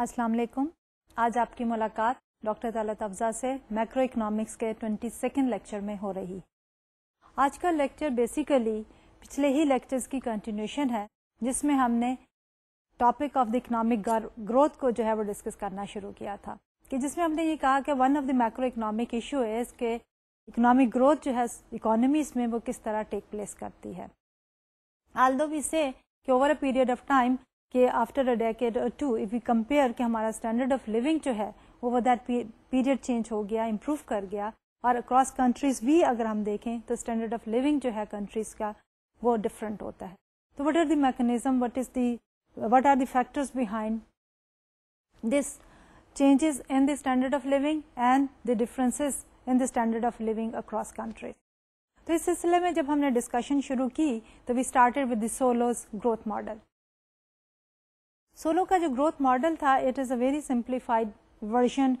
अस्सलाम वालेकुम आज आपकी मुलाकात डॉक्टर तलत अफजा से मैक्रो इकोनॉमिक्स के ट्वेंटी सेकेंड लेक्चर में हो रही आज का लेक्चर बेसिकली पिछले ही लेक्चर्स की कंटिन्यूशन है जिसमें हमने topic of the economic growth को जो है वो डिस्कस करना शुरू किया था कि जिसमें हमने ये कहा कि one of the macro economic issue है इसके इकोनॉमिक ग्रोथ जो है इकोनॉमीज में वो किस तरह टेक प्लेस करती है आल although we say over a period of time कि आफ्टर अ डेकेड और टू इफ यू कंपेयर कि हमारा स्टैंडर्ड ऑफ लिविंग जो है ओवर दैट पीरियड चेंज हो गया इम्प्रूव कर गया और अक्रॉस कंट्रीज भी अगर हम देखें तो स्टैंडर्ड ऑफ लिविंग जो है कंट्रीज का वो डिफरेंट होता है तो what are the mechanism what is the what are the factors behind this changes in the standard of living and the differences in the standard of living across countries. तो इस सिलसिले में जब हमने डिस्कशन शुरू की तो we started with the Solow's growth model Solow का जो ग्रोथ मॉडल था it is a very simplified version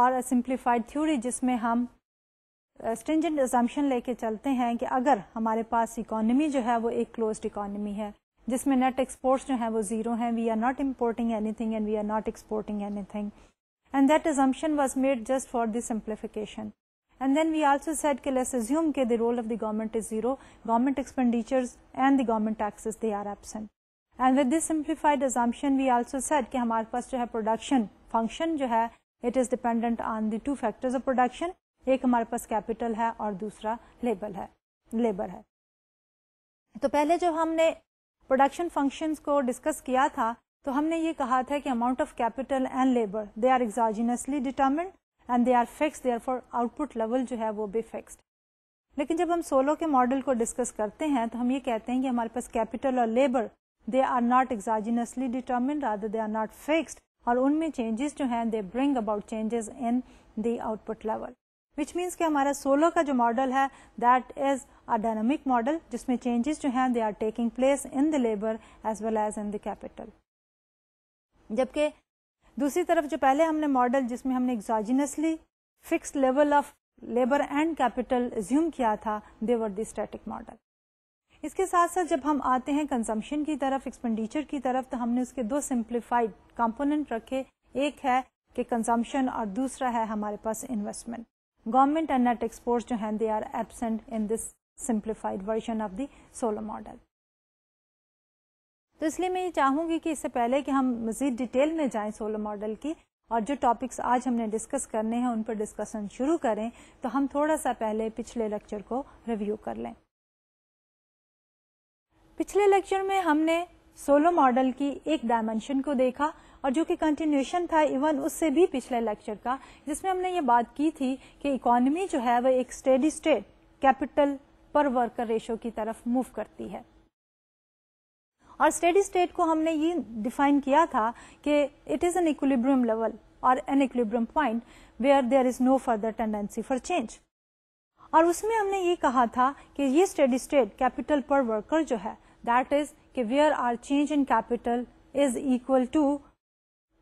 और अ सिंप्लीफाइड थ्योरी जिसमें हम स्टिंजेंट एजम्पन लेके चलते हैं कि अगर हमारे पास इकोनॉमी जो है वो एक क्लोज इकोनॉमी है जिसमें नेट एक्सपोर्ट्स जो है वो जीरो हैं we are not importing anything and we are not exporting anything and that assumption was made just for this simplification And then we also said, okay, let's assume that the role of the government is zero, government expenditures and the government taxes, they are absent. And with this simplified assumption we also set कि हमारे पास जो है production function जो है it is dependent on the two factors of production एक हमारे पास कैपिटल है और दूसरा लेबर है लेबर है तो पहले जो हमने प्रोडक्शन फंक्शन को डिस्कस किया था तो हमने ये कहा था कि amount of capital and labour they are exogenously determined and they are fix they are for output level जो है वो भी फिक्सड लेकिन जब हम सोलो के मॉडल को डिस्कस करते हैं तो हम ये कहते हैं कि हमारे पास कैपिटल और labour they are not exogenously determine rather they are not fixed और उनमें चेंजेस जो हैं they bring about changes in the output level which means कि हमारा सोलह का जो मॉडल है that is a dynamic model जिसमें चेंजेस जो हैं they are taking place in the labour as well as in the capital जबकि दूसरी तरफ जो पहले हमने मॉडल जिसमें हमने exogenously fix level of labour and capital assume किया था देवर द स्टैटिक मॉडल इसके साथ साथ जब हम आते हैं कंजम्पशन की तरफ एक्सपेंडिचर की तरफ तो हमने उसके दो सिंप्लीफाइड कंपोनेंट रखे एक है कि कंजम्पशन और दूसरा है हमारे पास investment government and net export जो हैं they are absent in this simplified version of Solow model तो इसलिए मैं ये चाहूंगी कि इससे पहले कि हम मजीद डिटेल में जाएं सोलर मॉडल की और जो टॉपिक्स आज हमने डिस्कस करने हैं उन पर डिस्कशन शुरू करें तो हम थोड़ा सा पहले पिछले लेक्चर को रिव्यू कर लें पिछले लेक्चर में हमने सोलो मॉडल की एक डायमेंशन को देखा और जो कि कंटिन्यूशन था इवन उससे भी पिछले लेक्चर का जिसमें हमने ये बात की थी कि इकोनॉमी जो है वह एक steady state capital per worker ratio की तरफ मूव करती है और स्टेडी स्टेट को हमने ये डिफाइन किया था कि it is an equilibrium level और an equilibrium point where there is no further tendency for change और उसमें हमने ये कहा था कि ये steady state capital per worker जो है दैट इज कि where are change in capital is equal to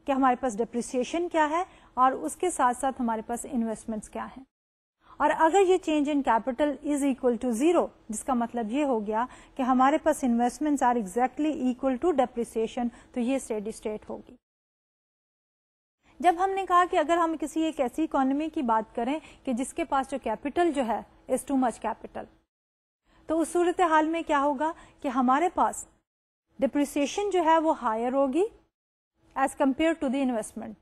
कि हमारे पास डिप्रिसिएशन क्या है और उसके साथ साथ हमारे पास इन्वेस्टमेंट्स क्या है और अगर ये change in capital is equal to zero जिसका मतलब ये हो गया कि हमारे पास investments are exactly equal to depreciation तो ये स्टेडी स्टेट होगी जब हमने कहा कि अगर हम किसी एक ऐसी इकोनॉमी की बात करें कि जिसके पास जो कैपिटल जो है इज टू मच कैपिटल तो उस सूरत हाल में क्या होगा कि हमारे पास डिप्रिसिएशन जो है वो हायर होगी as compare to the investment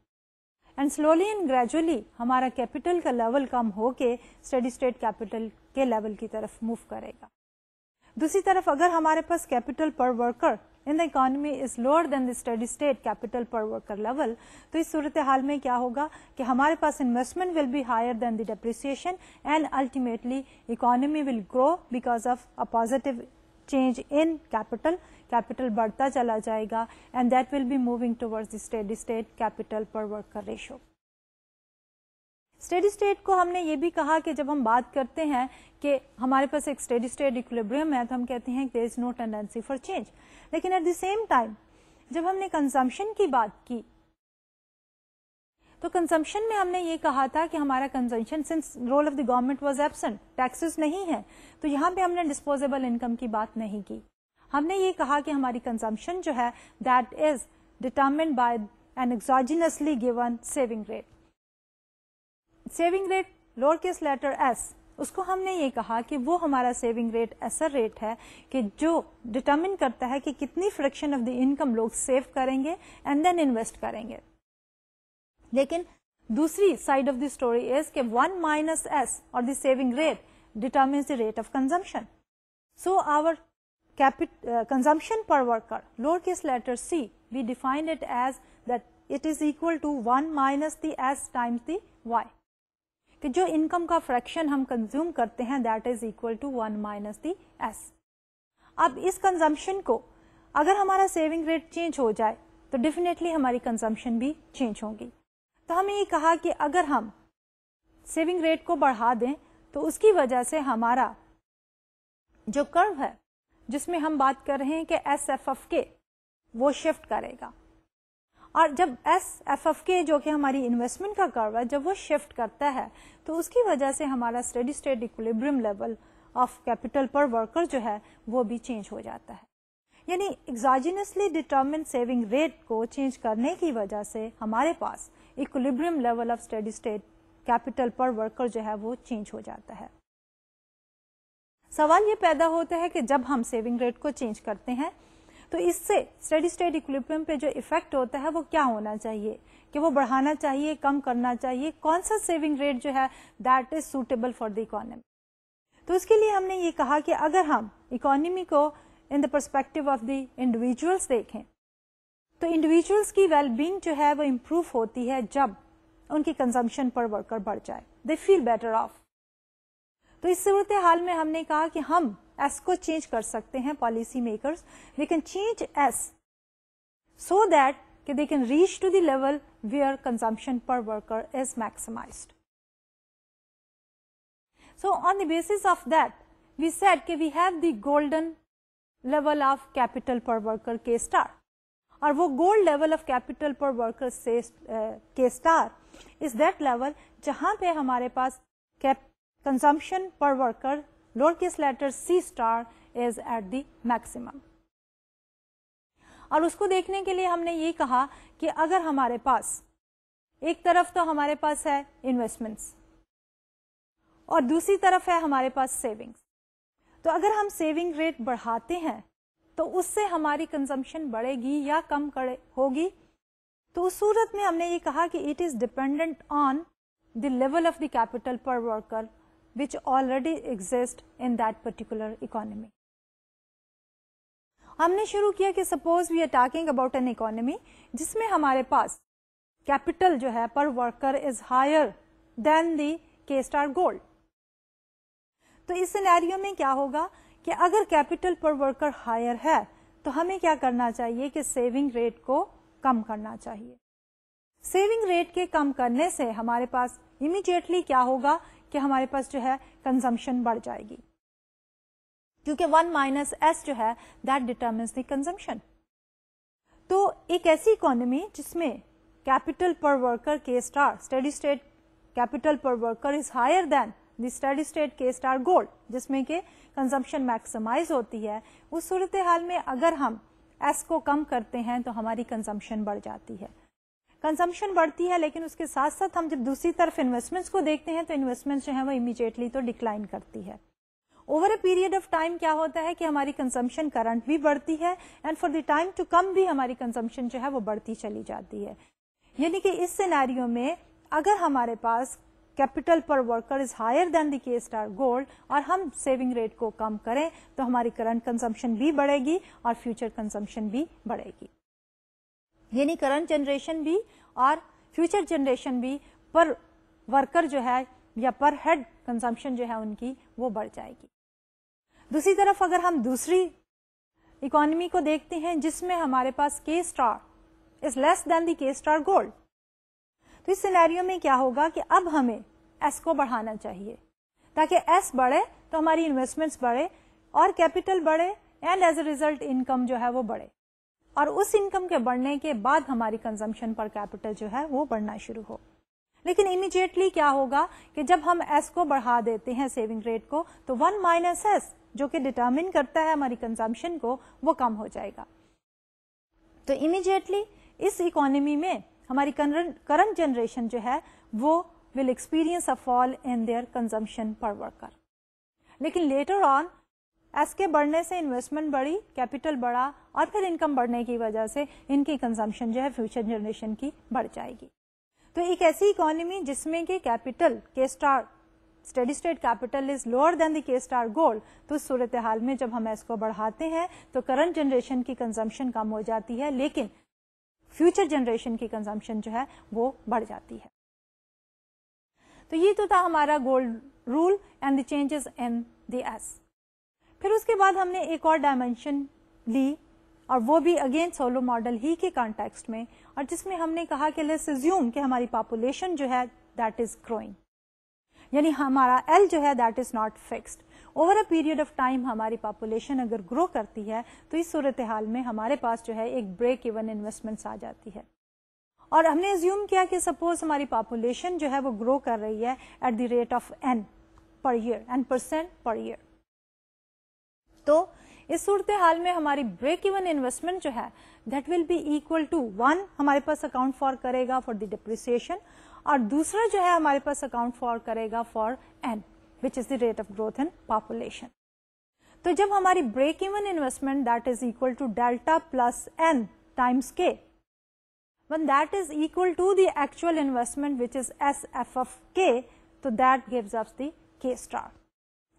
and slowly and gradually हमारा कैपिटल का लेवल कम होके स्टडी स्टेट कैपिटल के लेवल की तरफ मूव करेगा दूसरी तरफ अगर हमारे पास capital per worker in the economy is lower than the study state capital per worker level तो इस सूरत हाल में क्या होगा कि हमारे पास investment will be higher than the depreciation and ultimately economy will grow because of a positive change in capital capital बढ़ता चला जाएगा and that will be moving towards the study state capital per worker ratio steady state को हमने ये भी कहा कि जब हम बात करते हैं कि हमारे पास एक स्टेडी स्टेट इक्विलिब्रियम है तो हम कहते हैं there is no tendency for change लेकिन एट द सेम टाइम जब हमने कंजम्पशन की बात की तो कंजम्पशन में हमने ये कहा था कि हमारा consumption since role of the government was absent taxes नहीं है तो यहाँ पे हमने डिस्पोजेबल इनकम की बात नहीं की हमने ये कहा कि हमारी कंजम्पशन जो है that is determined by an exogenously given saving rate saving rate lower case letter S उसको हमने ये कहा कि वो हमारा सेविंग रेट ऐसा रेट है कि जो डिटर्मिन करता है कि कितनी फ्रैक्शन ऑफ द इनकम लोग सेव करेंगे एंड देन इन्वेस्ट करेंगे लेकिन दूसरी side of the story is के वन माइनस एस और the saving rate determine the rate of consumption so our capital per worker lower case letter C we define it as that it is equal to one minus the S times the Y कि जो income का fraction हम consume करते हैं that is equal to one minus the S अब इस consumption को अगर हमारा सेविंग रेट चेंज हो जाए तो डेफिनेटली हमारी कंजम्पशन भी चेंज होगी तो हमें ये कहा कि अगर हम सेविंग रेट को बढ़ा दें तो उसकी वजह से हमारा जो कर्व है जिसमें हम बात कर रहे हैं कि एस एफ एफ के वो शिफ्ट करेगा और जब एस एफ एफ के जो कि हमारी इन्वेस्टमेंट का कर्व है जब वो शिफ्ट करता है तो उसकी वजह से हमारा steady state equilibrium level of capital per worker जो है वो भी चेंज हो जाता है यानी एग्जाजिनसली डिटर्मिन सेविंग रेट को चेंज करने की वजह से हमारे पास equilibrium level of steady state capital per worker जो है वो चेंज हो जाता है सवाल ये पैदा होता है कि जब हम सेविंग रेट को चेंज करते हैं तो इससे स्टडी स्टेट इक्विलिब्रियम पे जो इफेक्ट होता है वो क्या होना चाहिए कि वो बढ़ाना चाहिए कम करना चाहिए कौन सा सेविंग रेट जो है that is suitable for the economy तो उसके लिए हमने ये कहा कि अगर हम इकोनॉमी को in the perspective of the individuals देखें तो इंडिविजुअल्स की वेलबींग जो है वो इम्प्रूव होती है जब उनकी कंजम्पशन पर वर्कर बढ़ जाए दे फील बेटर ऑफ तो इस सूरत हाल में हमने कहा कि हम एस को चेंज कर सकते हैं policy makers they can change S so that कि they can reach to the level where consumption per worker is maximized so on the basis of that we said कि we have the golden level of capital per worker k star और वो gold level of capital per worker से k star is that level जहां पे हमारे पास consumption per worker lowercase letter C star is at the maximum और उसको देखने के लिए हमने ये कहा कि अगर हमारे पास एक तरफ तो हमारे पास है इन्वेस्टमेंट्स और दूसरी तरफ है हमारे पास सेविंग्स तो अगर हम सेविंग रेट बढ़ाते हैं तो उससे हमारी कंजम्पशन बढ़ेगी या कम करे होगी तो उस सूरत में हमने ये कहा कि it is dependent on the level of the capital per worker which already exist in that particular economy. हमने शुरू किया कि suppose we are talking about an economy जिसमें हमारे पास कैपिटल जो है per worker is higher than the K star gold तो इस सिनेरियो में क्या होगा कि अगर कैपिटल पर वर्कर हायर है तो हमें क्या करना चाहिए कि सेविंग रेट को कम करना चाहिए सेविंग रेट के कम करने से हमारे पास इमीडिएटली क्या होगा कि हमारे पास जो है कंजम्पशन बढ़ जाएगी क्योंकि वन माइनस एस जो है दैट डिटर्मिन्स द कंजम्पशन तो एक ऐसी इकोनॉमी जिसमें capital per worker K star steady state capital per worker is higher than the study state K star gold जिसमें कि कंजम्पशन मैक्सिमाइज होती है उस सूरत हाल में अगर हम एस को कम करते हैं तो हमारी कंजम्पशन बढ़ जाती है कंजम्पशन बढ़ती है लेकिन उसके साथ साथ हम जब दूसरी तरफ इन्वेस्टमेंट्स को देखते हैं तो इन्वेस्टमेंट्स जो है वो इमीडिएटली तो डिक्लाइन करती है over a period of time क्या होता है कि हमारी कंजम्पशन करंट भी बढ़ती है and for the time to come भी हमारी कंजम्पशन जो है वो बढ़ती चली जाती है यानी कि इस सिनेरियो में अगर हमारे पास capital per worker is higher than the K star gold और हम सेविंग रेट को कम करें तो हमारी करंट कंजम्पशन भी बढ़ेगी और फ्यूचर कंजम्पशन भी बढ़ेगी यानी करंट जनरेशन भी और फ्यूचर जनरेशन भी पर वर्कर जो है या पर हेड कंजम्पशन जो है उनकी वो बढ़ जाएगी दूसरी तरफ अगर हम दूसरी इकोनॉमी को देखते हैं जिसमें हमारे पास K star is less than the K star gold तो इस सिनेरियो में क्या होगा कि अब हमें एस को बढ़ाना चाहिए ताकि एस बढ़े तो हमारी इन्वेस्टमेंट्स बढ़े और कैपिटल बढ़े and as a result income जो है वो बढ़े और उस इनकम के बढ़ने के बाद हमारी कंजम्पशन पर कैपिटल जो है वो बढ़ना शुरू हो लेकिन इमिजिएटली क्या होगा कि जब हम एस को बढ़ा देते हैं सेविंग रेट को तो वन माइनस एस जो कि डिटर्मिन करता है हमारी कंजम्पशन को वो कम हो जाएगा तो इमीजिएटली इस इकोनॉमी में हमारी करंट जनरेशन जो है वो will experience a fall in their consumption per worker लेकिन लेटर ऑन एस के बढ़ने से इन्वेस्टमेंट बढ़ी कैपिटल बढ़ा और फिर इनकम बढ़ने की वजह से इनकी कंजम्पशन जो है फ्यूचर जनरेशन की बढ़ जाएगी तो एक ऐसी इकोनॉमी जिसमें कि capital K star steady state capital is lower than the K star gold तो उस सूरत हाल में जब हम इसको बढ़ाते हैं तो करंट जनरेशन की कंजम्पशन कम हो जाती है लेकिन फ्यूचर जनरेशन की कंजम्पशन जो है वो बढ़ जाती है तो ये तो था हमारा gold rule and the changes in the S फिर उसके बाद हमने एक और डायमेंशन ली और वो भी अगेन सोलो मॉडल ही के कॉन्टेक्स्ट में और जिसमें हमने कहा कि लेट्स रिज्यूम कि हमारी पॉपुलेशन जो है दैट इज ग्रोइंग यानी हमारा एल जो है that is not fixed over a period of time हमारी पॉपुलेशन अगर ग्रो करती है तो इस सूरत हाल में हमारे पास जो है एक ब्रेक इवन इन्वेस्टमेंट आ जाती है और हमने एज्यूम किया कि सपोज हमारी पॉपुलेशन जो है वो ग्रो कर रही है at the rate of N per year N percent per year तो इस सूरत हाल में हमारी ब्रेक इवन इन्वेस्टमेंट जो है that will be equal to one हमारे पास अकाउंट फॉर करेगा फॉर द डिप्रिसिएशन और दूसरा जो है हमारे पास अकाउंट फॉर करेगा for N which is the rate of growth in population तो जब हमारी break even investment that is equal to delta plus N times के is equal to equal actual investment which is S F F के तो that gives of the के star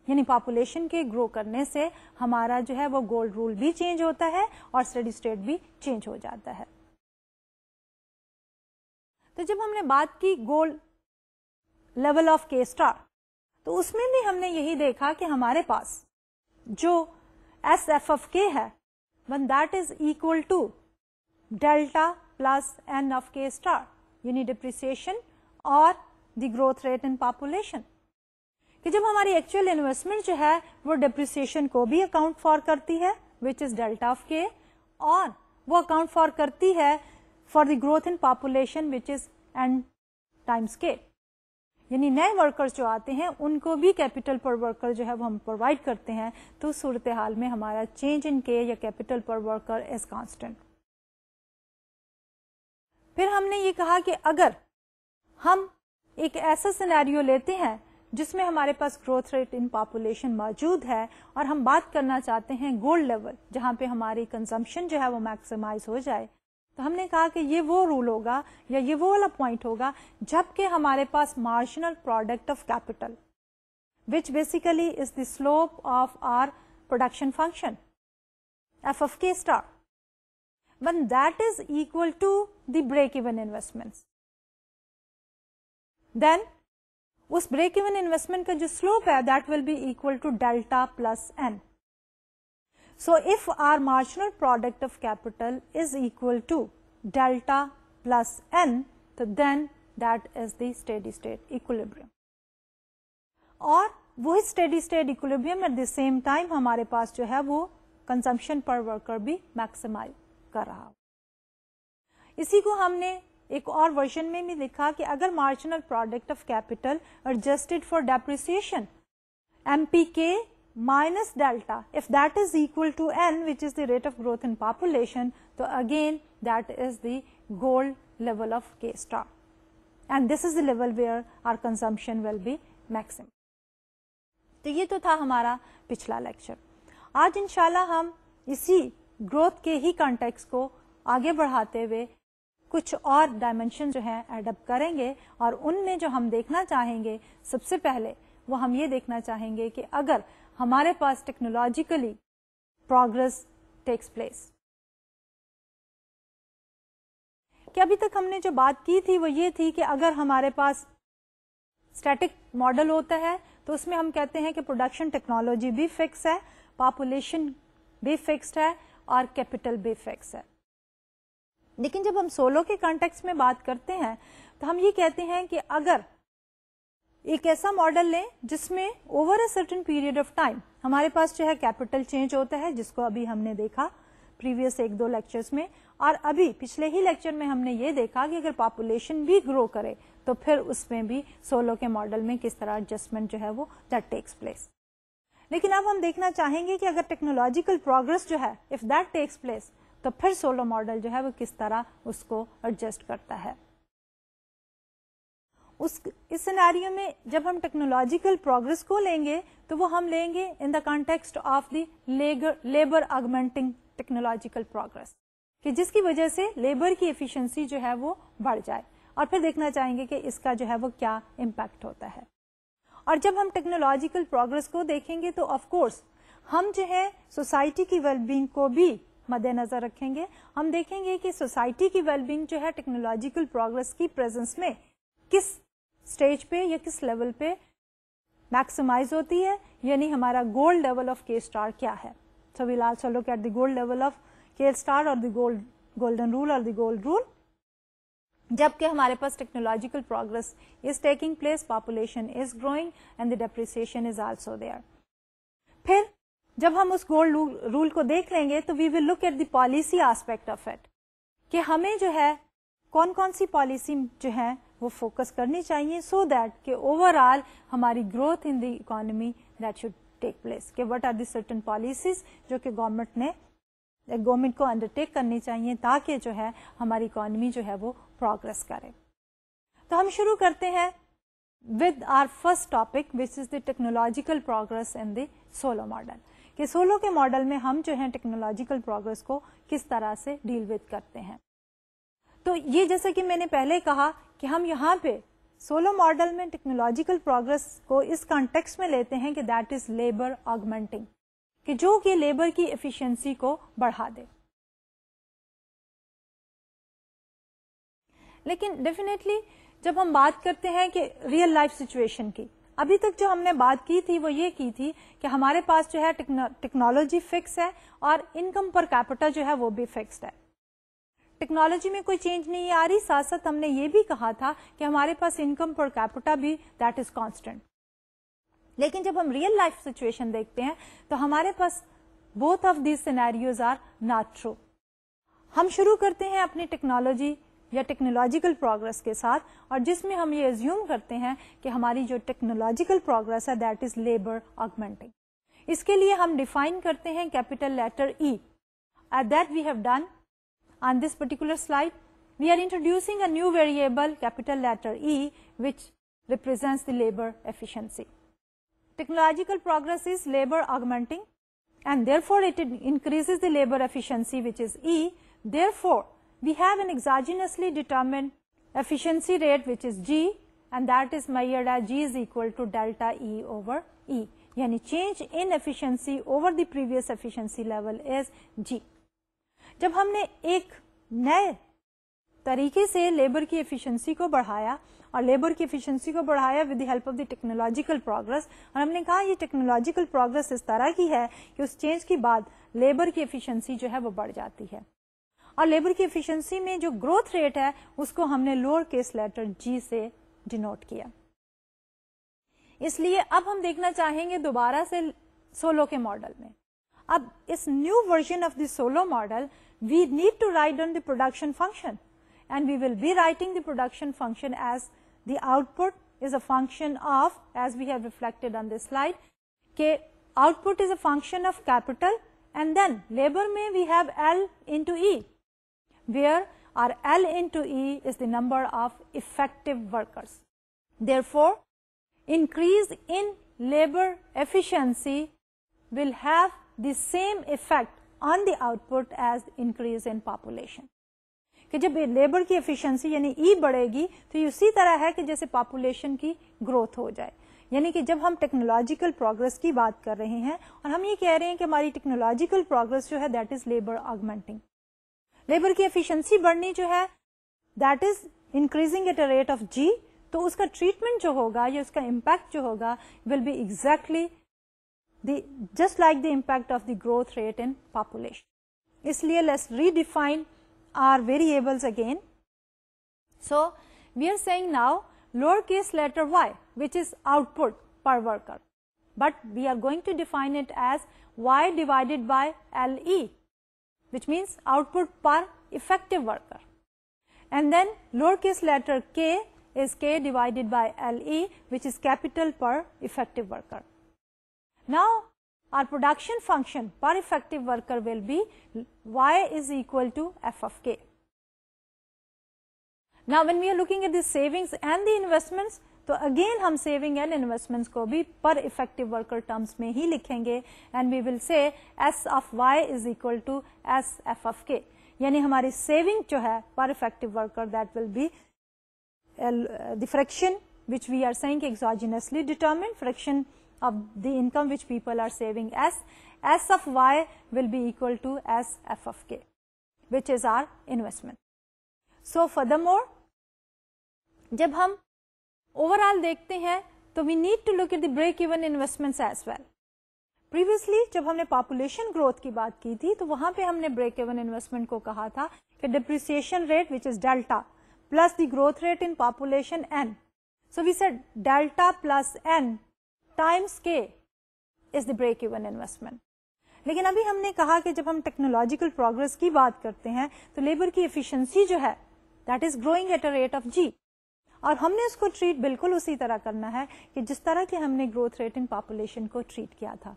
यानी population के grow करने से हमारा जो है वो गोल्ड रूल भी चेंज होता है और स्टडी स्टेट भी चेंज हो जाता है तो जब हमने बात की गोल्ड लेवल ऑफ के स्टार तो उसमें भी हमने यही देखा कि हमारे पास जो एस एफ एफ के है one that is equal to delta plus n of के स्टार यानी डिप्रिसिएशन और the growth rate in population कि जब हमारी एक्चुअल इन्वेस्टमेंट जो है वो डिप्रिसिएशन को भी अकाउंट फॉर करती है विच इज डेल्टा ऑफ के और वो अकाउंट फॉर करती है for the growth in population which is n times k यानी नए वर्कर्स जो आते हैं उनको भी कैपिटल पर वर्कर जो है वो हम प्रोवाइड करते हैं तो सूरत हाल में हमारा चेंज इन के या capital per worker is constant फिर हमने ये कहा कि अगर हम एक ऐसा सिनेरियो लेते हैं जिसमें हमारे पास ग्रोथ रेट इन पॉपुलेशन मौजूद है और हम बात करना चाहते हैं गोल्ड लेवल जहां पे हमारी कंजम्पशन जो है वो मैक्सिमाइज हो जाए तो हमने कहा कि ये वो रूल होगा या ये वो वाला पॉइंट होगा जबकि हमारे पास marginal product of capital which basically is the slope of our production function f F k star one that is equal to the break even investment then उस ब्रेक इवन इन्वेस्टमेंट का जो slope है that will be equal to delta plus n so if our marginal product of capital is equal to delta plus n तो then that is the steady state equilibrium और वही steady state equilibrium at the same time हमारे पास जो है वो consumption per worker भी maximise कर रहा इसी को हमने एक और वर्जन में भी लिखा कि अगर marginal product of capital adjusted for depreciation M P के minus delta if that is equal to n which is the rate of growth in population तो again that is the gold level of k stock and this is the level where our consumption will be maximum तो ये तो था हमारा पिछला lecture आज इनशाला हम इसी ग्रोथ के ही कॉन्टेक्ट को आगे बढ़ाते हुए कुछ और डायमेंशन जो है एडअप करेंगे और उनमें जो हम देखना चाहेंगे सबसे पहले वो हम ये देखना चाहेंगे कि अगर हमारे पास टेक्नोलॉजिकली प्रोग्रेस टेक्स प्लेस कि अभी तक हमने जो बात की थी वो ये थी कि अगर हमारे पास स्टैटिक मॉडल होता है तो उसमें हम कहते हैं कि प्रोडक्शन टेक्नोलॉजी भी फिक्स है पॉपुलेशन भी फिक्स है और कैपिटल भी फिक्स है लेकिन जब हम सोलो के कॉन्टेक्स्ट में बात करते हैं तो हम ये कहते हैं कि अगर एक ऐसा मॉडल लें जिसमें over a certain period of time हमारे पास जो है कैपिटल चेंज होता है जिसको अभी हमने देखा प्रीवियस एक दो लेक्चर्स में और अभी पिछले ही लेक्चर में हमने ये देखा कि अगर पॉपुलेशन भी ग्रो करे तो फिर उसमें भी सोलो के मॉडल में किस तरह एडजस्टमेंट जो है वो दैट टेक्स प्लेस लेकिन अब हम देखना चाहेंगे कि अगर टेक्नोलॉजिकल प्रोग्रेस जो है इफ दैट टेक्स प्लेस तो फिर सोलो मॉडल जो है वो किस तरह उसको एडजस्ट करता है उस इस सिनेरियो में जब हम टेक्नोलॉजिकल प्रोग्रेस को लेंगे तो वो हम लेंगे in the context of the labour augmenting technological progress कि जिसकी वजह से लेबर की एफिशिएंसी जो है वो बढ़ जाए और फिर देखना चाहेंगे कि इसका जो है वो क्या इम्पैक्ट होता है और जब हम टेक्नोलॉजिकल प्रोग्रेस को देखेंगे तो ऑफकोर्स हम जो है सोसाइटी की वेलबींग को भी मद्देनजर रखेंगे हम देखेंगे कि सोसाइटी की वेलबींग जो है टेक्नोलॉजिकल प्रोग्रेस की प्रेजेंस में किस स्टेज पे या किस लेवल पे मैक्सिमाइज होती है यानी हमारा गोल्ड लेवल ऑफ के स्टार क्या है so we will look at the gold level of के स्टार और दोल्ड गोल्ड गोल्डन रूल और द गोल्ड रूल जबकि हमारे पास technological progress is taking place population is growing and the depreciation is also there जब हम उस गोल्ड रूल को देख लेंगे तो we will look at the policy aspect of it कि हमें जो है कौन कौन सी पॉलिसी जो है वो फोकस करनी चाहिए सो so दैट कि ओवरऑल हमारी growth in the economy that should take place कि what are the certain policies जो कि गवर्नमेंट ने गवर्नमेंट को अंडरटेक करनी चाहिए ताकि जो है हमारी इकोनॉमी जो है वो प्रोग्रेस करे तो हम शुरू करते हैं with our first topic which is the technological progress in the Solow model कि सोलो के मॉडल में हम जो है टेक्नोलॉजिकल प्रोग्रेस को किस तरह से डील विद करते हैं तो ये जैसे कि मैंने पहले कहा कि हम यहाँ पे सोलो मॉडल में टेक्नोलॉजिकल प्रोग्रेस को इस कॉन्टेक्स्ट में लेते हैं कि दैट इज लेबर ऑगमेंटिंग कि जो कि लेबर की एफिशिएंसी को बढ़ा दे लेकिन डेफिनेटली जब हम बात करते हैं कि रियल लाइफ सिचुएशन की अभी तक जो हमने बात की थी वो ये की थी कि हमारे पास जो है टेक्नोलॉजी फिक्स है और इनकम पर कैपिटा जो है वो भी फिक्स है टेक्नोलॉजी में कोई चेंज नहीं आ रही साथ साथ हमने ये भी कहा था कि हमारे पास इनकम पर कैपिटा भी दैट इज कॉन्स्टेंट लेकिन जब हम रियल लाइफ सिचुएशन देखते हैं तो हमारे पास both of these scenarios are not true हम शुरू करते हैं अपनी टेक्नोलॉजी या टेक्नोलॉजिकल प्रोग्रेस के साथ और जिसमें हम ये एज्यूम करते हैं कि हमारी जो टेक्नोलॉजिकल प्रोग्रेस है दैट इज लेबर ऑगमेंटिंग इसके लिए हम डिफाइन करते हैं capital letter E at that we have done on this particular slide we are introducing a new variable capital letter E which represents the labor efficiency. Technological progress is labor augmenting and therefore it increases the labor efficiency which is E. Therefore, we have an exogenously determined efficiency rate which is G and that is measured as G is equal to delta E over E. Yani change in efficiency over the previous efficiency level is G. जब हमने एक नए तरीके से labour की efficiency को बढ़ाया और लेबर की एफिशिएंसी को बढ़ाया with the help of the technological progress और हमने कहा ये टेक्नोलॉजिकल प्रोग्रेस इस तरह की है कि उस चेंज के बाद लेबर की एफिशिएंसी जो है वो बढ़ जाती है और लेबर की एफिशिएंसी में जो ग्रोथ रेट है उसको हमने लोअर केस लेटर जी से डिनोट किया इसलिए अब हम देखना चाहेंगे दोबारा से सोलो के मॉडल में अब इस new version of the Solow model we need to write on the production function and we will be writing the production function as the output is a function of as we have reflected on this slide के output is a function of capital and then labour में we have L into E where our L into E is the number of effective workers. Therefore, increase in labor efficiency will have the same effect on the output as increase in population. कि जब labour की efficiency यानी ई बढ़ेगी तो ये उसी तरह है कि जैसे पॉपुलेशन की ग्रोथ हो जाए यानी कि जब हम टेक्नोलॉजिकल प्रोग्रेस की बात कर रहे हैं और हम ये कह रहे हैं कि हमारी टेक्नोलॉजिकल प्रोग्रेस जो है that is labour augmenting labour की एफिशिएंसी बढ़नी जो है that is increasing at a rate of g तो उसका ट्रीटमेंट जो होगा या उसका इम्पैक्ट जो होगा will be exactly just like the impact of the growth rate in population इसलिए let's redefine our variables again so we are saying now lower case letter y which is output per worker but we are going to define it as y divided by le which means output per effective worker. And then lowercase letter k is k divided by LE which is capital per effective worker. Now our production function per effective worker will be y is equal to f of k. Now when we are looking at the savings and the investments, तो again हम saving and investment को भी per effective worker terms में ही लिखेंगे and we will say s of y is equal to s F F k यानी हमारी saving जो है per effective worker that will be the fraction which we are saying exogenously determined fraction of the income which people are saving s s f y will be equal to s F F के विच is our investment so for the more जब हम overall देखते हैं तो we need to look at the break even investments as well previously जब हमने population growth की बात की थी तो वहां पे हमने ब्रेक इवन इन्वेस्टमेंट को कहा था कि depreciation rate which is delta plus the growth rate in population n so we say delta plus N times के is the break even investment लेकिन अभी हमने कहा कि जब हम टेक्नोलॉजिकल प्रोग्रेस की बात करते हैं तो लेबर की एफिशिएंसी जो है that is growing at a rate of g और हमने उसको ट्रीट बिल्कुल उसी तरह करना है कि जिस तरह की हमने ग्रोथ रेट इन पॉपुलेशन को ट्रीट किया था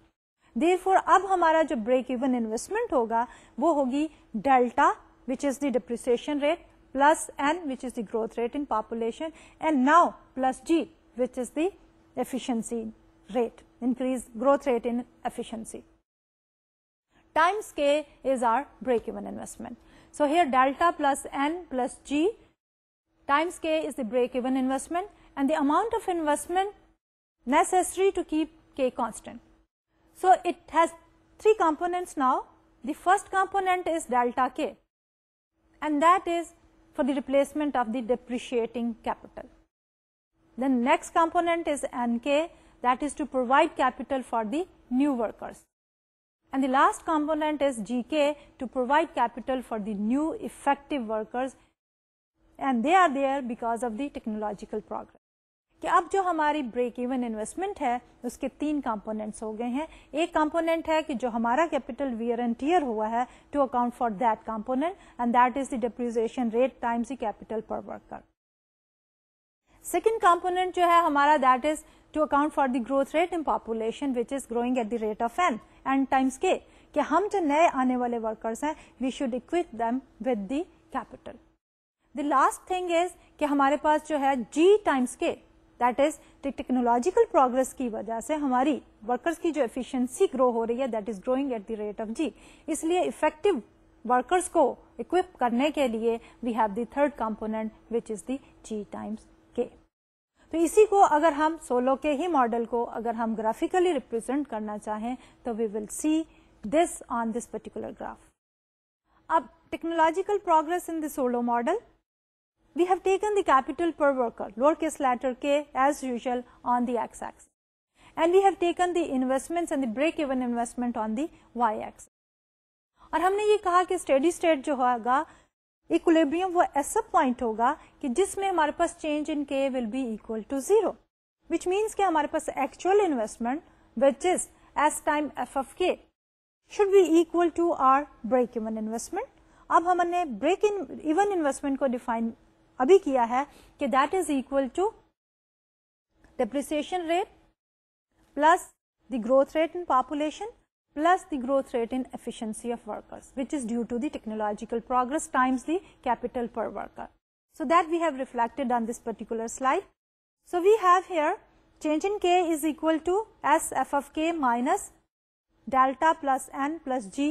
देर अब हमारा जो ब्रेक इवन इन्वेस्टमेंट होगा वो होगी delta which is the depreciation rate plus N which is the growth rate in population and now plus ji which is the efficiency rate increase growth rate in efficiency times के is our break even investment so here delta plus n plus g times K is the break even investment and the amount of investment necessary to keep K constant. So, it has three components now. The first component is delta K and that is for the replacement of the depreciating capital. The next component is NK that is to provide capital for the new workers. And the last component is GK to provide capital for the new effective workers and they are there because of the technological progress कि अब जो हमारी break even investment है उसके तीन components हो गए हैं एक कंपोनेंट है कि जो हमारा कैपिटल वियर एंड टीयर हुआ है to account for that component and that is the depreciation rate times the capital per worker second component जो है हमारा that is to account for the growth rate in population which is growing at the rate of n and times k हम जो नए आने वाले workers हैं we should equip them with the capital the last thing is कि हमारे पास जो है जी times k that is technological progress की वजह से हमारी वर्कर्स की जो एफिशिएंसी ग्रो हो रही है that is growing at the rate of g इसलिए इफेक्टिव वर्कर्स को इक्विप करने के लिए we have the third component which is the g times k तो इसी को अगर हम सोलो के ही मॉडल को अगर हम ग्राफिकली रिप्रेजेंट करना चाहें तो we will see this on this particular graph अब technological progress in the Solow model we have taken the capital per worker, lowercase letter k as usual on the x-axis. And we have taken the investments and the break-even investment on the y-axis. और हमने ये कहा कि steady state जो होगा equilibrium वो ऐसा point होगा कि जिसमें हमारे पास change in k will be equal to zero which means कि हमारे पास actual investment which is s time f F k should be equal to our break even investment अब हमने ब्रेक इन इवन इन्वेस्टमेंट अभी किया है कि that is equal to rate rate plus the growth rate in plus the growth rate in efficiency of workers which is due to the technological progress times the capital per worker. So that we have reflected on this particular slide. So we have here change in k is equal to s f of k minus delta plus n plus g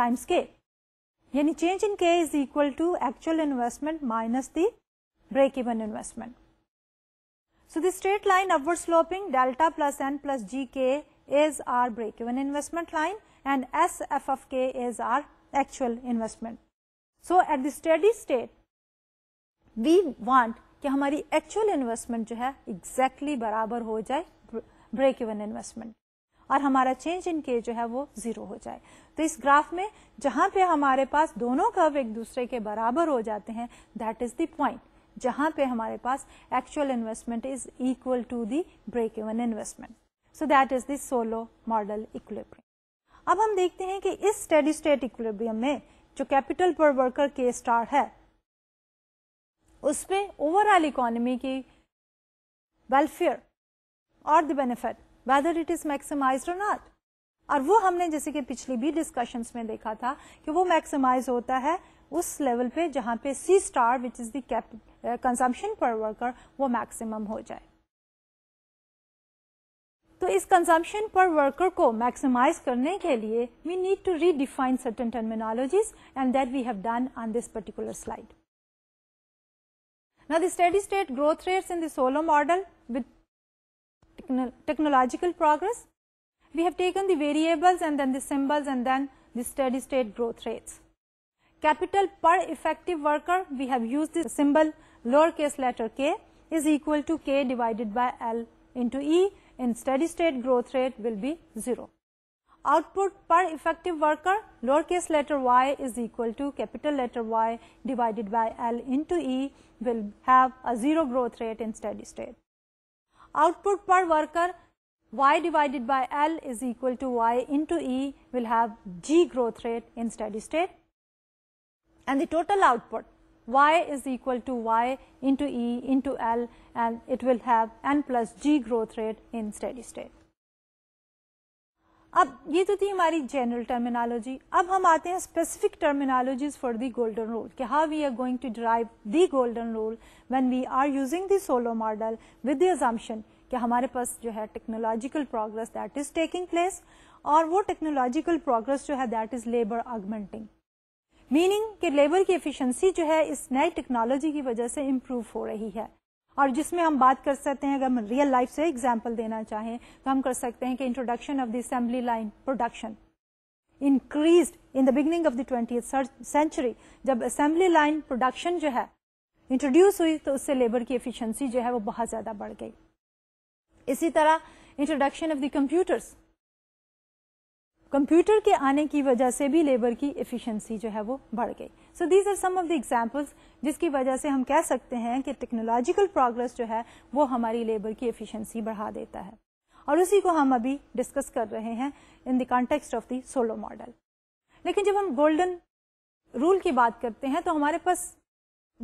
times k. यानी change in K is equal to actual investment minus the break even investment. So the straight line upward sloping delta plus n plus gk is our break even investment line and sf of k is our actual investment. So at the steady state we want कि हमारी actual investment जो है exactly बराबर हो break-even investment. और हमारा change in के जो है वो जीरो हो जाए तो इस ग्राफ में जहां पे हमारे पास दोनों कर्व एक दूसरे के बराबर हो जाते हैं दैट इज द्वाइंट पॉइंट जहां पे हमारे पास actual investment is equal to the break even investment so that is the Solow model equilibrium अब हम देखते हैं कि इस स्टेडी स्टेट इक्विलिब्रियम में जो capital per worker K star है उसमें ओवरऑल इकोनॉमी की वेलफेयर और the benefit whether it is maximize और नॉट और वो हमने जैसे कि पिछली भी डिस्कशन में देखा था कि वो मैक्सिमाइज होता है उस लेवल पे जहां पे c star which is consumption per worker वो मैक्सिमम हो जाए तो इस कंजम्पशन पर वर्कर को मैक्सिमाइज करने के लिए we need to redefine certain terminologies and that we have done on this particular slide Now the steady state growth rates in the Solom model with technological progress, we have taken the variables and then the symbols and then the steady state growth rates. Capital per effective worker, we have used the symbol lowercase letter k is equal to k divided by L into E and steady state growth rate will be 0. Output per effective worker lowercase letter y is equal to capital letter Y divided by L into E will have a 0 growth rate in steady state output per worker y divided by L is equal to y into E will have G growth rate in steady state and the total output y is equal to y into E into L and it will have N plus G growth rate in steady state. अब ये तो थी हमारी general terminology अब हम आते हैं specific terminologies for the golden rule कि how we are going to derive the golden rule when we are using the Solow model with the कि हमारे पास जो है technological progress that is taking place और वो टेक्नोलॉजिकल प्रोग्रेस जो है that is labour augmenting meaning कि लेबर की एफिशंसी जो है इस नई टेक्नोलॉजी की वजह से इम्प्रूव हो रही है और जिसमें हम बात कर सकते हैं अगर हम रियल लाइफ से एग्जाम्पल देना चाहें तो हम कर सकते हैं कि introduction of the assembly line production increase in the beginning of the twenty century जब असेंबली लाइन प्रोडक्शन जो है इंट्रोड्यूस हुई तो उससे लेबर की एफिशियंसी जो है वो बहुत ज्यादा बढ़ गई इसी तरह introduction of the computers computer के आने की वजह से भी लेबर की एफिशिएंसी जो है वो बढ़ गई so these are some of the examples जिसकी वजह से हम कह सकते हैं कि टेक्नोलॉजिकल प्रोग्रेस जो है वो हमारी लेबर की एफिशिएंसी बढ़ा देता है और उसी को हम अभी डिस्कस कर रहे हैं in the context of the Solow model लेकिन जब हम गोल्डन रूल की बात करते हैं तो हमारे पास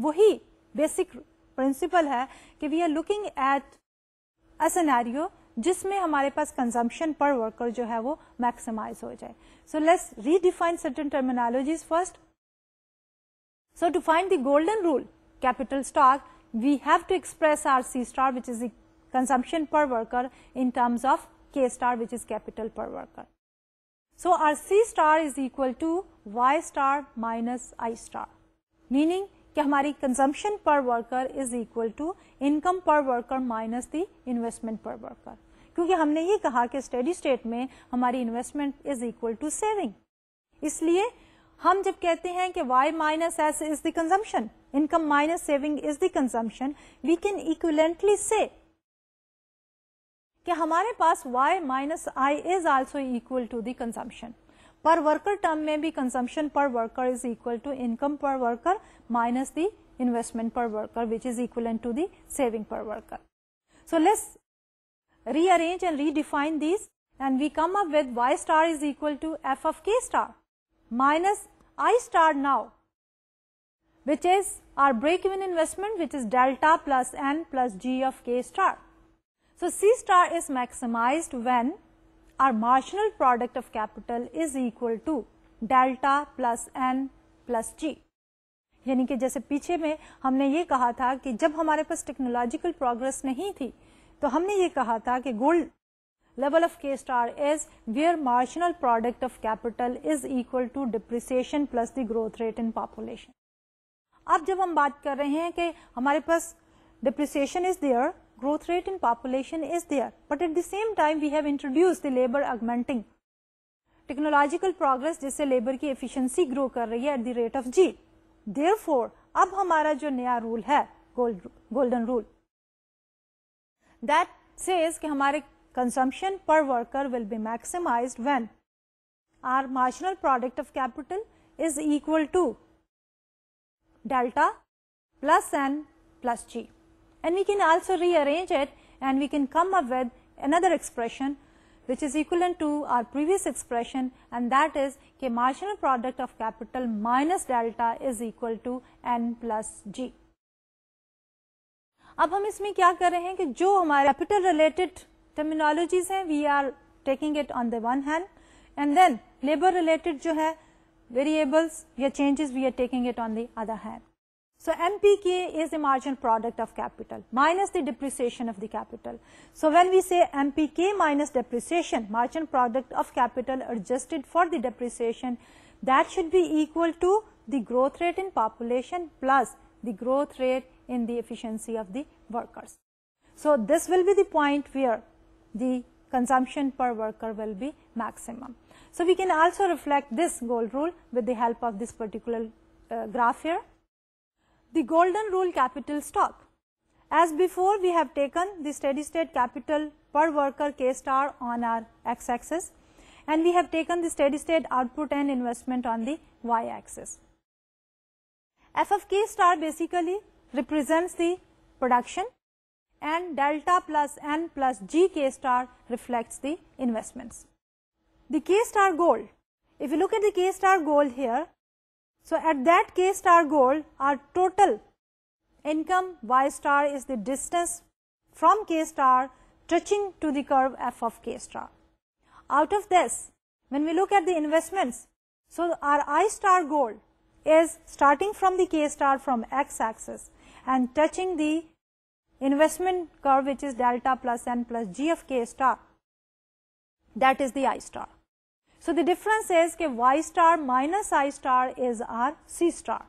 वही बेसिक प्रिंसिपल है कि we are looking at a जिसमें हमारे पास कंजम्पशन पर वर्कर जो है वो मैक्सिमाइज हो जाए so let's redefine certain terminologies first So to find the golden rule capital stock, we have to express our C star which is the consumption per worker in terms of K star which is capital per worker. So our C star is equal to Y star minus I star meaning कि हमारी consumption per worker is equal to income per worker minus the investment per worker क्योंकि हमने ये कहा कि study state में हमारी investment is equal to saving इसलिए हम जब कहते हैं कि y minus s is the consumption, income minus saving is the consumption. We can equivalently say कि हमारे पास y i is also equal to the consumption. Per worker term में भी consumption per worker is equal to income per worker minus the investment per worker which is equivalent to the saving per worker. So, let us rearrange and redefine these and we come up with y star is equal to f of k star minus I star now which is our break even investment which is delta plus N plus G of K star. So C star is maximized when our marginal product of capital is equal to delta plus N plus G. यानी कि जैसे पीछे में हमने ये कहा था कि जब हमारे पास टेक्नोलॉजिकल प्रोग्रेस नहीं थी तो हमने ये कहा था कि gold level of K star is where marginal product of capital is equal to depreciation plus the growth rate in population. अब जब हम बात कर रहे हैं कि हमारे पास depreciation is there, growth rate in population is there, but at the same time we have introduced the labor augmenting technological progress जिससे labor की efficiency grow कर रही है at the rate of g. Therefore, अब हमारा जो नया rule है golden rule, that says कि हमारे consumption per worker will be maximized when our marginal product of capital is equal to delta plus n plus g. And we can also rearrange it and we can come up with another expression which is equivalent to our previous expression and that is k marginal product of capital minus delta is equal to n plus g. अब हम इसमें क्या कर रहे हैं कि जो हमारे कैपिटल रिलेटेड टर्मिनोलॉजीज हैं we are taking it on the one hand and then labour related जो है we are changes we are taking it on the other hand So MPK is the marginal product of capital minus the depreciation of the capital. So when we say MPK minus depreciation, marginal product of capital adjusted for the depreciation, that should be equal to the growth rate in population plus the growth rate in the efficiency of the workers. So this will be the point where the consumption per worker will be maximum. So, we can also reflect this gold rule with the help of this particular uh, graph here. The golden rule capital stock. As before, we have taken the steady state capital per worker K star on our x axis and we have taken the steady state output and investment on the y axis. F of K star basically represents the production and delta plus n plus g k star reflects the investments. The k star goal, if you look at the k star goal here, so at that k star goal our total income y star is the distance from k star touching to the curve f of k star. Out of this, when we look at the investments, so our i star goal is starting from the k star from x axis and touching the investment curve which is delta plus n plus g of k star that is the i star. So, the difference is कि y star minus i star is our c star.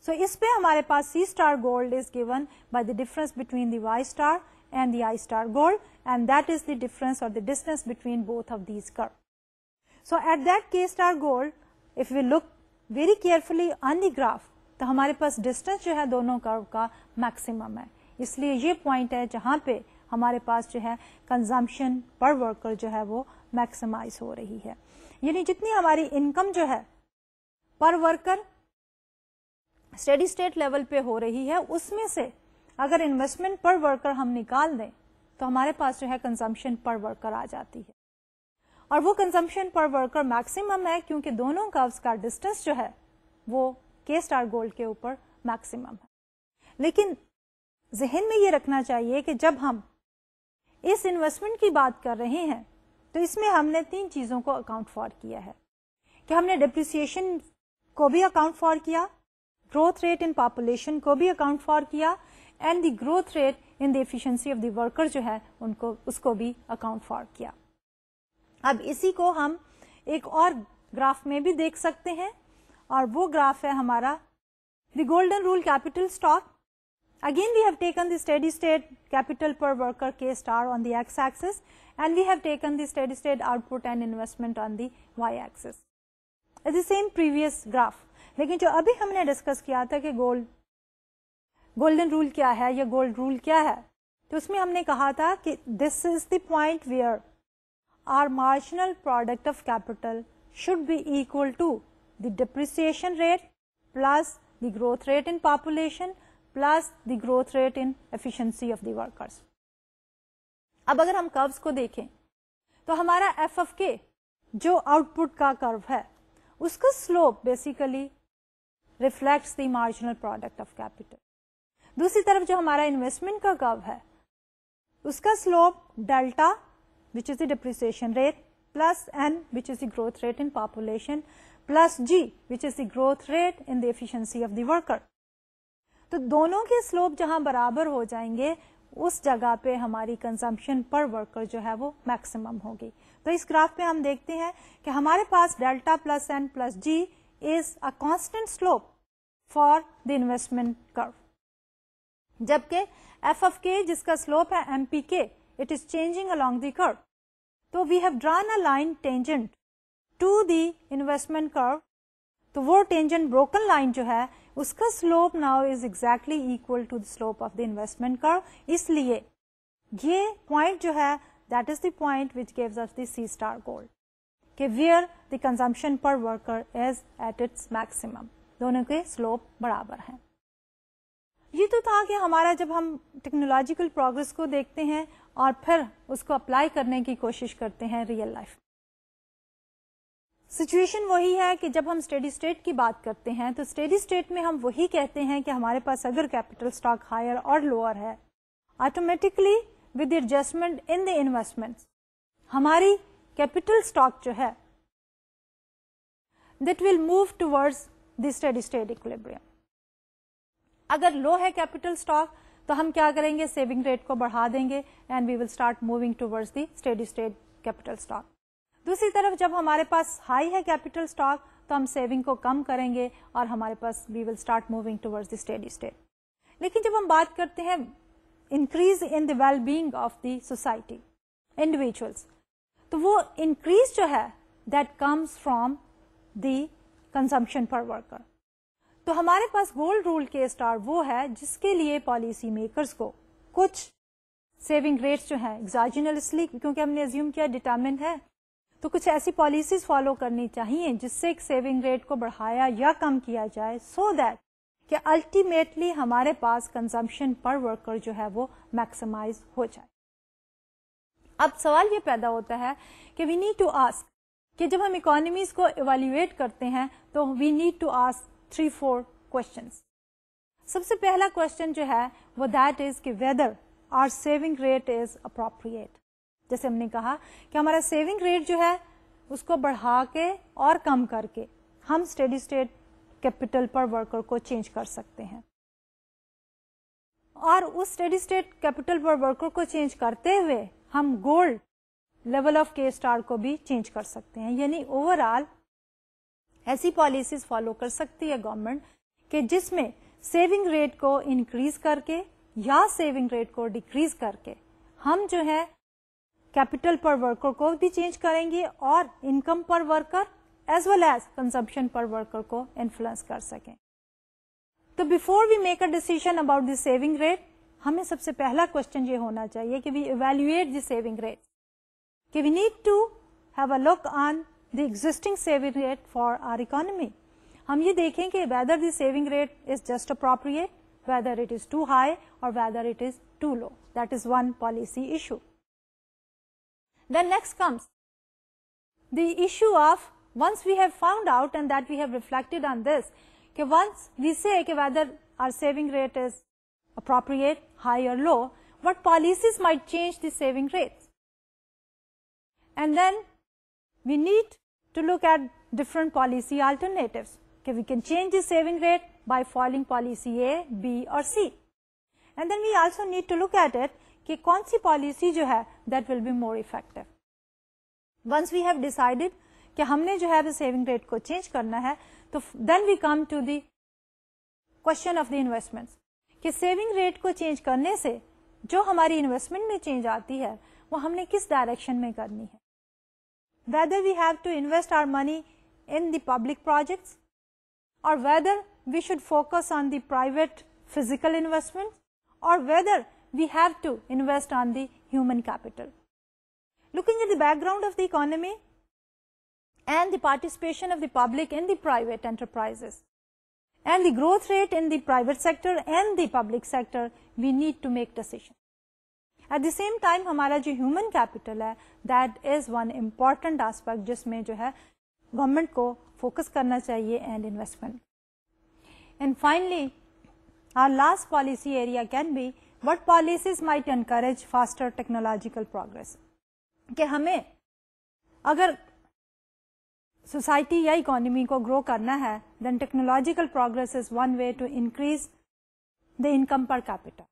So, इस पे हमारे पास c star gold is given by the difference between the y star and the i star gold and that is the difference or the distance between both of these curves. So, at that k star gold if we look very carefully on the graph तो हमारे पास distance जो है दोनों curve का maximum है इसलिए ये point है जहाँ पे हमारे पास जो है कंजम्पशन पर वर्कर जो है वो मैक्सिमाइज हो रही है यानी जितनी हमारी इनकम जो है per worker steady state level पे हो रही है उसमें से अगर इन्वेस्टमेंट पर वर्कर हम निकाल दें तो हमारे पास जो है कंजम्पशन पर वर्कर आ जाती है और वो कंजम्पशन पर वर्कर मैक्सिमम है क्योंकि दोनों कर्व्स का डिस्टेंस जो है वो के स्टार गोल्ड के ऊपर मैक्सिमम है लेकिन जहन में ये रखना चाहिए कि जब हम इस इन्वेस्टमेंट की बात कर रहे हैं तो इसमें हमने तीन चीज़ों को अकाउंट फॉर किया है कि हमने डिप्रिसिएशन को भी अकाउंट फॉर किया ग्रोथ रेट इन पॉपुलेशन को भी अकाउंट फॉर किया and the growth rate in efficiency of the worker जो है उनको उसको भी अकाउंट फॉर किया अब इसी को हम एक और ग्राफ में भी देख सकते हैं और वो ग्राफ है हमारा the golden rule capital stock Again we have taken the steady state capital per worker K star on the x axis and we have taken the steady state output and investment on the y axis. It is same previous graph. लेकिन जो अभी हमने discuss किया था कि gold golden rule क्या है या गोल्ड रूल क्या है तो उसमें हमने कहा था कि this is the should be equal to the depreciation rate plus the growth rate in population plus the growth rate in efficiency of the workers अब अगर हम कर्व्स को देखें तो हमारा एफ ऑफ के जो आउटपुट का कर्व है उसका slope basically reflects the marginal product of capital दूसरी तरफ जो हमारा इन्वेस्टमेंट का कर्व है उसका slope delta which is the depreciation rate plus N which is the growth rate in population plus ji which is the growth rate in the efficiency of the worker तो दोनों के slope जहां बराबर हो जाएंगे उस जगह पे हमारी कंजम्पशन पर वर्कर जो है वो मैक्सिमम होगी तो इस ग्राफ में हम देखते हैं कि हमारे पास delta plus n plus g is a constant slope for the investment curve जबकि एफ एफ के जिसका स्लोप है m P k it is changing along the curve तो we have drawn a line tangent to the investment curve तो वो tangent broken line जो है उसका slope now is exactly equal to the slope of the investment curve इसलिए ये point जो है that is the point which gives the star gold k where the consumption per worker is at its maximum दोनों के slope बराबर है ये तो था कि हमारा जब हम टेक्नोलॉजिकल प्रोग्रेस को देखते हैं और फिर उसको अप्लाई करने की कोशिश करते हैं रियल लाइफ में सिचुएशन वही है कि जब हम स्टेडी स्टेट की बात करते हैं तो स्टेडी स्टेट में हम वही कहते हैं कि हमारे पास अगर कैपिटल स्टॉक हायर और लोअर है automatically with adjustment in the investment हमारी कैपिटल स्टॉक जो है that will move towards the steady state equilibrium अगर लो है कैपिटल स्टॉक तो हम क्या करेंगे सेविंग रेट को बढ़ा देंगे and we will start moving towards the steady state capital stock दूसरी तरफ जब हमारे पास हाई है कैपिटल स्टॉक तो हम सेविंग को कम करेंगे और हमारे पास we will start moving towards the steady state लेकिन जब हम बात करते हैं increase in the well being of the society individuals तो वो इंक्रीज जो है that comes from the consumption per worker तो हमारे पास गोल्ड रूल के स्टार वो है जिसके लिए पॉलिसी मेकर्स को कुछ सेविंग रेट्स जो है एग्जाजिनसली क्योंकि हमने एज्यूम किया डिटर्मिन है तो कुछ ऐसी पॉलिसीज फॉलो करनी चाहिए जिससे सेविंग रेट को बढ़ाया या कम किया जाए सो so दैट कि अल्टीमेटली हमारे पास कंजम्पशन पर वर्कर जो है वो मैक्सिमाइज हो जाए अब सवाल ये पैदा होता है कि वी नीड टू आस्क कि जब हम इकोनॉमीज को इवेल्युएट करते हैं तो we need to ask three four question सबसे पहला क्वेश्चन जो है वो दैट इज कि whether our saving rate is appropriate जैसे हमने कहा कि हमारा सेविंग रेट जो है उसको बढ़ा के और कम करके हम steady state capital per worker को चेंज कर सकते हैं और उस steady state capital per worker को चेंज करते हुए हम गोल्ड लेवल ऑफ के स्टार को भी चेंज कर सकते हैं यानी ओवरऑल ऐसी पॉलिसीज फॉलो कर सकती है गवर्नमेंट कि जिसमें सेविंग रेट को इंक्रीज करके या सेविंग रेट को डिक्रीज करके हम जो है कैपिटल पर वर्कर को भी चेंज करेंगे और income per worker as well as consumption per worker को इन्फ्लुएंस कर सकें तो before we make a decision about the saving rate हमें सबसे पहला क्वेश्चन ये होना चाहिए कि we evaluate the saving rate कि we need to have a look on the existing saving rate for our economy हम ये देखें कि whether the saving rate is just appropriate whether it is too high और whether it is too low that is one policy issue Then next comes the issue of once we have found out and that we have reflected on this, okay, once we say whether our saving rate is appropriate, high or low, what policies might change the saving rates. And then we need to look at different policy alternatives. we can change the saving rate by following policy A, B or C. And then we also need to look at it कि कौन सी policy जो है that will be more effective once we have decided कि हमने जो है saving rate को change करना है तो then we come to the question of the investment कि सेविंग रेट को चेंज करने से जो हमारी इन्वेस्टमेंट में चेंज आती है वो हमने किस डायरेक्शन में करनी है whether we have to invest our money in the public project और whether we should focus on the private physical investment और whether we have to invest on the human capital. Looking at the background of the economy and the participation of the public in the private enterprises and the growth rate in the private sector and the public sector, we need to make decisions. At the same time, हमारा जो capital capital है that is one important aspect जिसमें जो है government को focus करना चाहिए and finally, our last policy area can be what policies might encourage faster technological progress कि हमें अगर सोसाइटी या इकोनॉमी को ग्रो करना है then technological progress is one way to increase the income per capital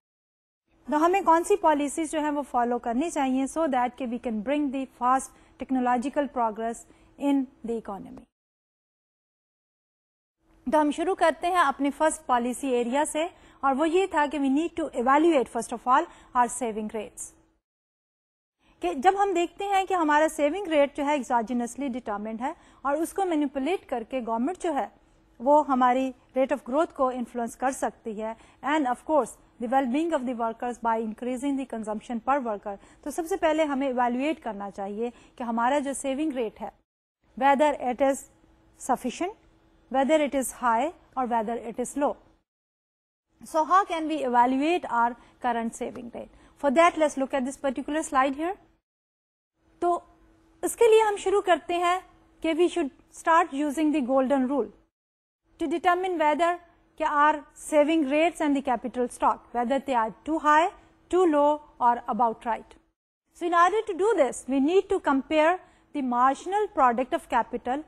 तो हमें कौन सी पॉलिसीज जो है वो फॉलो करनी चाहिए सो दैट के we can bring the fast technological progress in the economy तो हम शुरू करते हैं अपने फर्स्ट पॉलिसी एरिया से और वो ये था कि we need to evaluate first of all our saving rate कि जब हम देखते हैं कि हमारा सेविंग रेट जो है एग्जाजिनसली डिटर्मेंट है और उसको मेनिपुलेट करके गवर्नमेंट जो है वो हमारी रेट ऑफ ग्रोथ को इन्फ्लुएंस कर सकती है and of course the wellbeing of workers workers by increasing the consumption per worker तो सबसे पहले हमें इवेल्युएट करना चाहिए कि हमारा जो सेविंग रेट है whether it is sufficient whether it is high or whether it is low. So, how can we evaluate our current saving rate? For that, let's look at this particular slide here. So, इसके लिए हम शुरू करते हैं कि we should start using the golden rule to determine whether कि our saving rates and the capital stock whether they are too high too low और about right So in order to do this, we need to compare the marginal product of capital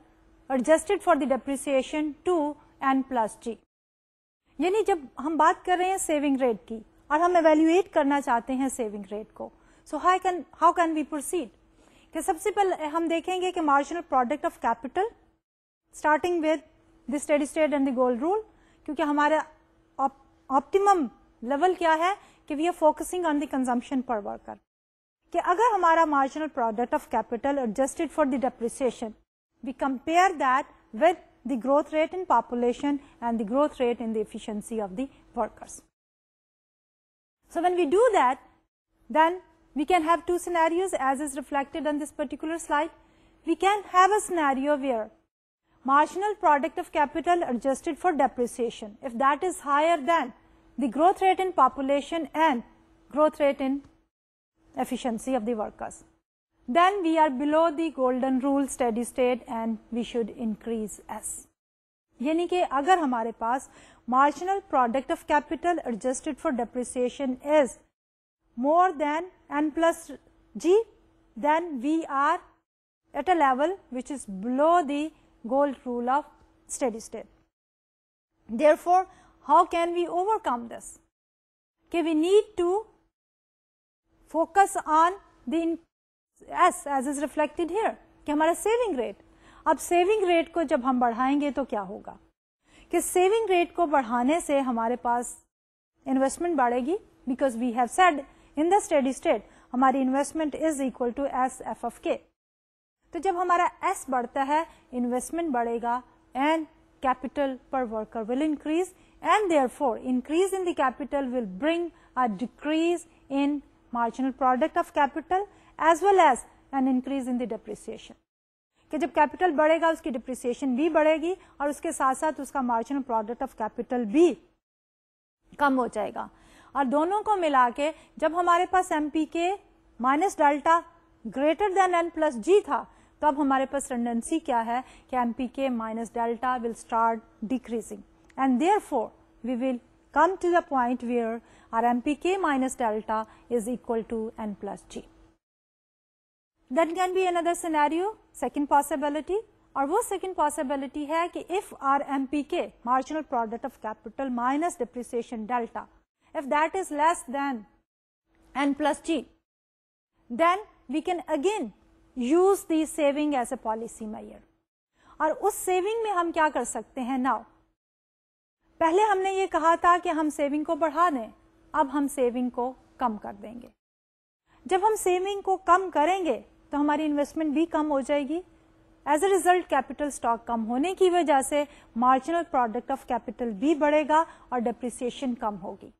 adjusted for the depreciation to N plus t यानी जब हम बात कर रहे हैं saving rate की और हम एवेल्यूएट करना चाहते हैं सेविंग रेट को so high can how can we proceed कि सबसे पहले हम देखेंगे कि marginal product of capital starting with the steady state and the gold rule क्योंकि हमारा ऑप्टिमम लेवल क्या है कि we are focusing on the consumption per worker कि अगर हमारा marginal product of capital adjusted for the depreciation We compare that with the growth rate in population and the growth rate in the efficiency of the workers. So, when we do that, then we can have two scenarios as is reflected on this particular slide. We can have a scenario where marginal product of capital adjusted for depreciation, if that is higher than the growth rate in population and growth rate in efficiency of the workers then we are below the golden rule steady state and we should increase S. यानी कि अगर हमारे पास marginal product of capital adjusted for depreciation is more than n plus g, then we are at a level which is below the gold rule of steady state. Therefore, how can we overcome this? Okay, we need to focus on the s as is reflected here कि हमारा saving rate अब saving rate को जब हम बढ़ाएंगे तो क्या होगा कि सेविंग रेट को बढ़ाने से हमारे पास इन्वेस्टमेंट बढ़ेगी because we have said in the study state हमारी investment is equal to s F F के तो जब हमारा एस बढ़ता है इन्वेस्टमेंट बढ़ेगा and capital per worker will increase and therefore increase in the capital will bring a decrease in marginal product of capital as well as an increase in the depreciation कि जब capital बढ़ेगा उसकी depreciation भी बढ़ेगी और उसके साथ साथ उसका मार्जिनल प्रोडक्ट ऑफ कैपिटल भी कम हो जाएगा और दोनों को मिला के जब हमारे पास एम पी के minus delta greater than N plus g था तो अब हमारे पास टेंडेंसी क्या है कि एम पी के minus delta will start decreasing and therefore we will come to the point where our mpk minus delta is equal to n plus g. that can be another scenario second possibility और वो second possibility है कि if our M P k marginal product of capital minus depreciation delta if that is less than N plus ji then we can again use the saving as a policy measure और उस saving में हम क्या कर सकते हैं now पहले हमने ये कहा था कि हम सेविंग को बढ़ा दें अब हम सेविंग को कम कर देंगे जब हम सेविंग को कम करेंगे तो हमारी इन्वेस्टमेंट भी कम हो जाएगी as a result capital stock कम होने की वजह से मार्जिनल प्रोडक्ट ऑफ कैपिटल भी बढ़ेगा और डिप्रिसिएशन कम होगी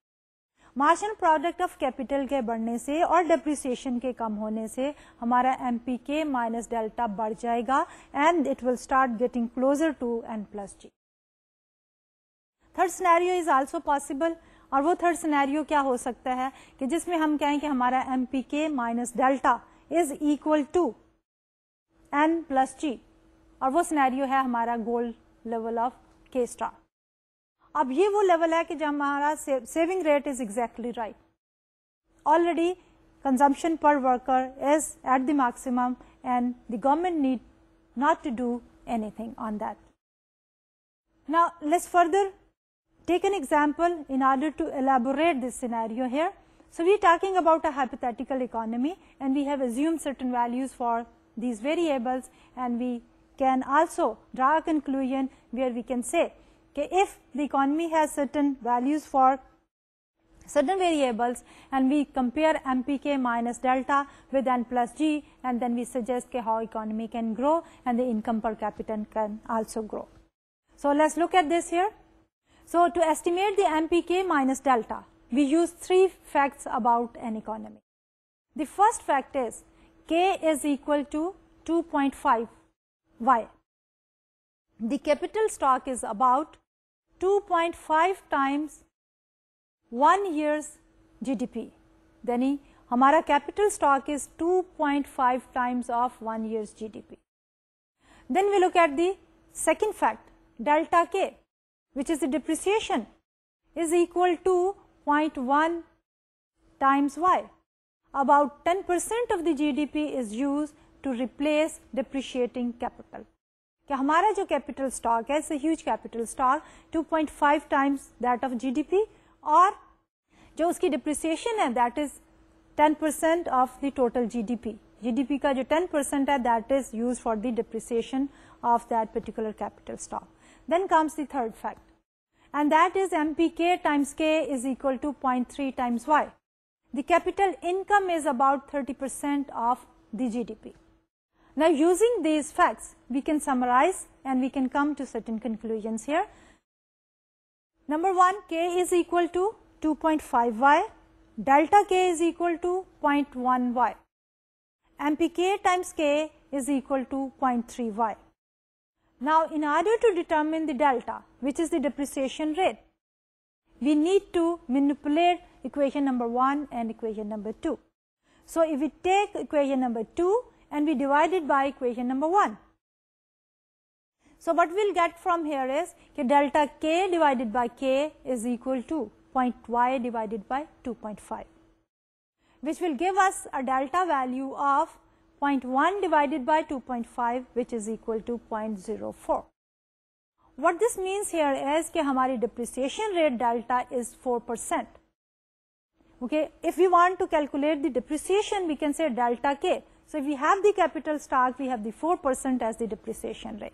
मार्जिनल प्रोडक्ट ऑफ कैपिटल के बढ़ने से और डेप्रिसिएशन के कम होने से हमारा एम पी के माइनस डेल्टा बढ़ जाएगा and it will start getting closer to N plus g third scenario is also possible और वो थर्ड सिनेरियो क्या हो सकता है कि जिसमें हम कहें कि हमारा एम पी के minus delta Is equal to N plus G, और वो सिनेरियो है हमारा गोल्ड level of K-star. अब ये वो लेवल है कि जब हमारा saving rate is exactly right already consumption per worker is at the maximum and the government need not to do anything on that. Now, let's further take an example in order to elaborate this scenario here. So we are talking about a hypothetical economy and we have assumed certain values for these variables and we can also draw a conclusion where we can say okay, if the economy has certain values for certain variables and we compare MPK minus delta with N plus G and then we suggest how economy can grow and the income per capita can also grow. So let's look at this here. So to estimate the MPK minus delta, we use three facts about an economy. The first fact is K is equal to 2.5 Y. The capital stock is about 2.5 times 1 year's GDP. Then our capital stock is 2.5 times of 1 year's GDP. Then we look at the second fact, delta K, which is the depreciation, is equal to 0.1 times Y. About 10 percent of the GDP is used to replace depreciating capital. कि हमारा जो capital stock है it's huge capital 2.5 times that of GDP. Or, जो उसकी depreciation that is 10 percent of the total GDP. GDP का जो 10 that is used for the depreciation of that particular capital stock. Then comes the third the and that is MPK times K is equal to 0.3 times Y. The capital income is about 30 percent of the GDP. Now using these facts we can summarize and we can come to certain conclusions here. Number 1 K is equal to 2.5Y, delta K is equal to 0.1Y, MPK times K is equal to 0.3Y. Now, in order to determine the delta, which is the depreciation rate, we need to manipulate equation number 1 and equation number 2. So, if we take equation number 2 and we divide it by equation number 1. So, what we'll get from here is okay, delta k divided by k is equal to point y divided by 2.5, which will give us a delta value of 0.1 divided by 2.5 which is equal to 0.04. What this means here is that our depreciation rate delta is 4%. Okay, if we want to calculate the depreciation, we can say delta K. So, if we have the capital stock, we have the 4% as the depreciation rate.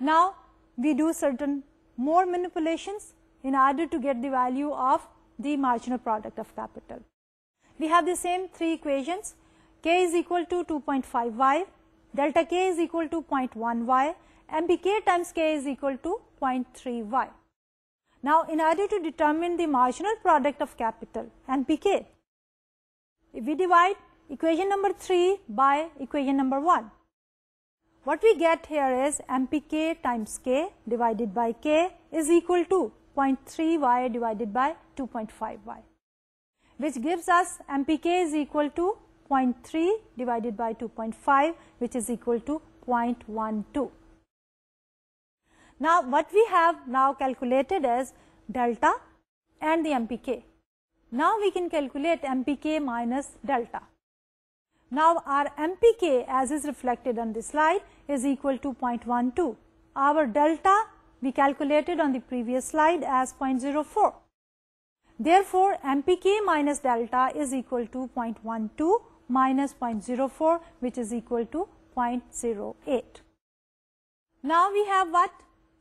Now, we do certain more manipulations in order to get the value of the marginal product of capital. We have the same three equations k is equal to 2.5y, delta k is equal to 0.1y, and bk times k is equal to 0.3y. Now, in order to determine the marginal product of capital and bk, if we divide equation number 3 by equation number 1, what we get here is mpk times k divided by k is equal to 0.3y divided by 2.5y, which gives us mpk is equal to 0.3 divided by 2.5 which is equal to 0.12. Now, what we have now calculated as delta and the MPK. Now, we can calculate MPK minus delta. Now, our MPK as is reflected on this slide is equal to 0.12. Our delta we calculated on the previous slide as 0.04. Therefore, MPK minus delta is equal to 0.12 minus 0.04 which is equal to 0.08. Now we have what?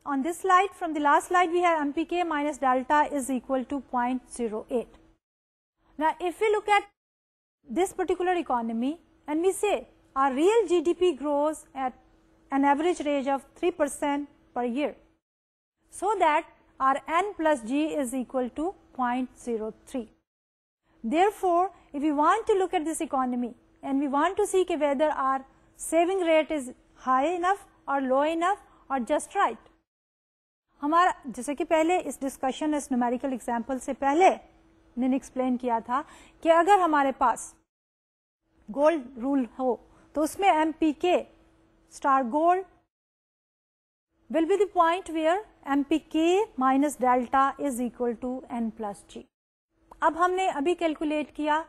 On this slide from the last slide we have MPK minus delta is equal to 0.08. Now if we look at this particular economy and we say our real GDP grows at an average rate of 3 percent per year. So that our n plus g is equal to 0.03. Therefore, if we want to look at this economy and we want to see whether our saving rate is high enough or low enough or just right. हमारा जैसे कि पहले इस discussion इस numerical example से पहले मैंने explain किया था कि अगर हमारे पास गोल्ड रूल हो तो उसमें m P k will be the point where MPK minus delta is equal to N plus G. अब हमने अभी कैलकुलेट किया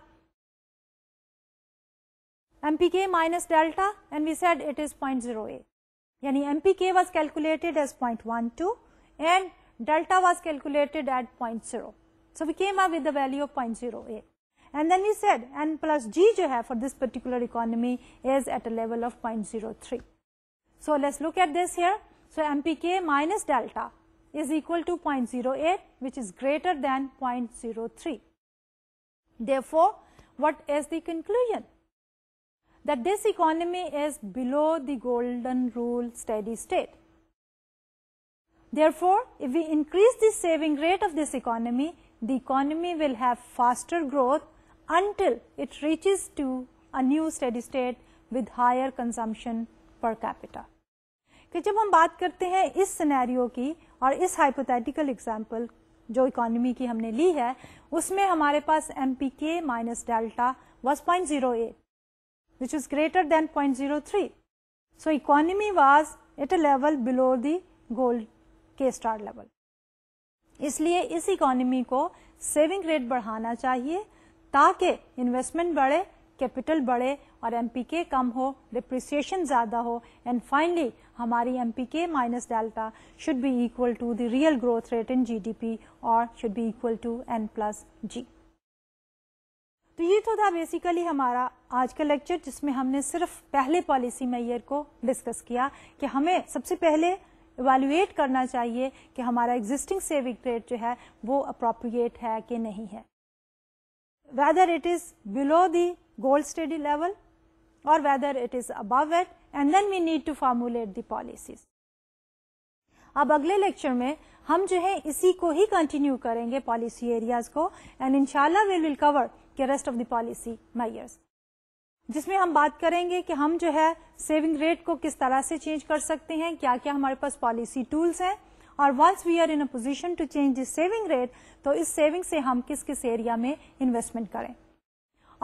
MPK minus delta and we said it is 0.08. Yani MPK was calculated as 0.12 and delta was calculated at 0.0. So, we came up with the value of 0.08 and then we said N plus G jo hai for this particular economy is at a level of 0.03. So, let us look at this here. So, MPK minus delta is equal to 0.08 which is greater than 0.03. Therefore, what is the conclusion? that this economy is below the golden rule steady state. Therefore, if we increase the saving rate of this economy, the economy will have faster growth until it reaches to a new steady state with higher consumption per capita. کہ جب ہم بات کرتے ہیں اس scenario کی اور اس hypothetical example جو اکانومی کی ہم نے لی ہے اس میں ہمارے پاس M P K minus delta was point zero eight which is greater than 0.03. So, economy was at a level below the gold K star level. इसलिए इस इकोनॉमी को सेविंग रेट बढ़ाना चाहिए ताकि इन्वेस्टमेंट बढ़े कैपिटल बढ़े और एमपीके कम हो डिप्रिसिएशन ज्यादा हो एंड फाइनली हमारी MPK minus delta should be equal to the real growth rate in GDP और should be equal to N plus G तो ये तो था बेसिकली हमारा आज का लेक्चर जिसमें हमने सिर्फ पहले पॉलिसी मैयर को डिस्कस किया कि हमें सबसे पहले इवेल्युएट करना चाहिए कि हमारा एग्जिस्टिंग सेविंग रेट जो है वो अप्रोप्रिएट है कि नहीं है whether it is below the gold steady level और whether it is above it and then we need to formulate policies अब अगले लेक्चर में हम जो है इसी को ही कंटिन्यू करेंगे पॉलिसी एरियाज को एंड इनशाला वी विल कवर कि rest of the policy measures जिसमें हम बात करेंगे कि हम जो है सेविंग रेट को किस तरह से चेंज कर सकते हैं क्या क्या हमारे पास पॉलिसी टूल्स हैं और once we are in a position to change this saving rate तो इस सेविंग से हम किस किस एरिया में इन्वेस्टमेंट करें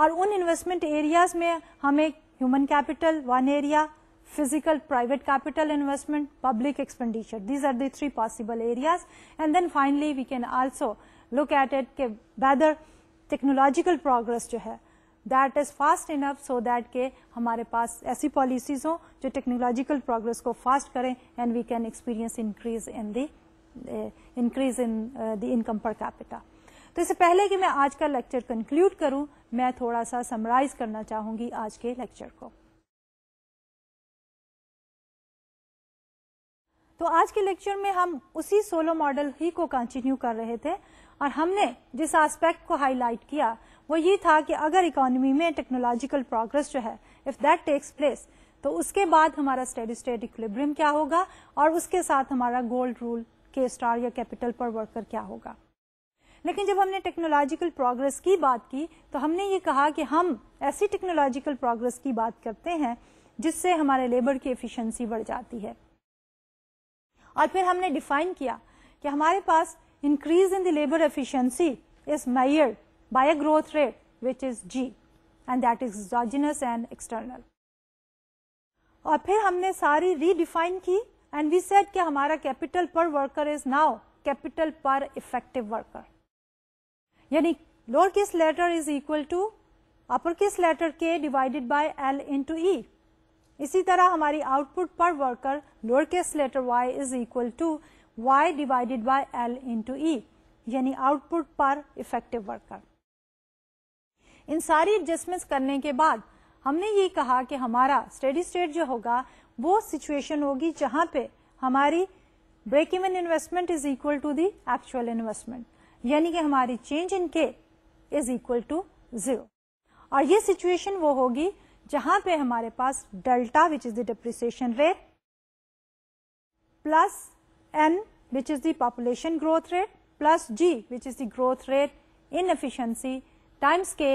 और उन इन्वेस्टमेंट एरियाज में हमें human capital one area physical private capital investment public expenditure these are three possible areas and then finally we can also also look at it whether technological progress जो है that is fast enough so that के हमारे पास ऐसी policies हों जो technological progress को fast करें and we can experience increase in the increase in the income per capita तो इससे पहले कि मैं आज का लेक्चर कंक्लूड करूं मैं थोड़ा सा समराइज करना चाहूंगी आज के लेक्चर को तो आज के लेक्चर में हम उसी सोलो मॉडल ही को कंटिन्यू कर रहे थे और हमने जिस एस्पेक्ट को हाईलाइट किया वो ये था कि अगर इकोनॉमी में टेक्नोलॉजिकल प्रोग्रेस जो है इफ दैट टेक्स प्लेस तो उसके बाद हमारा स्टेडी स्टेट इक्विलिब्रियम क्या होगा और उसके साथ हमारा गोल्ड रूल के स्टार या कैपिटल पर वर्कर क्या होगा लेकिन जब हमने टेक्नोलॉजिकल प्रोग्रेस की बात की तो हमने ये कहा कि हम ऐसी टेक्नोलॉजिकल प्रोग्रेस की बात करते हैं जिससे हमारे लेबर की एफिशिएंसी बढ़ जाती है और फिर हमने डिफाइन किया कि हमारे पास increase in the labour is measured by a growth rate which is G and that is exogenous and external और फिर हमने सारी रीडिफाइन की एंड वी सेट कि हमारा capital per worker is now capital per effective worker यानी lower case letter is equal to upper case letter K divided by L into E इसी तरह हमारी output per worker lower case letter y is equal to y divided by l into E e, यानी output per effective worker इन सारी adjustments करने के बाद हमने ये कहा कि हमारा स्टेडी स्टेट जो होगा वो सिचुएशन होगी जहां पे हमारी break even investment is equal to the actual investment यानी कि हमारी चेंज इन के इज इक्वल टू जीरो और ये सिचुएशन वो होगी जहां पे हमारे पास delta which is the depreciation rate plus N which is the population growth rate plus ji which is the growth rate in efficiency times k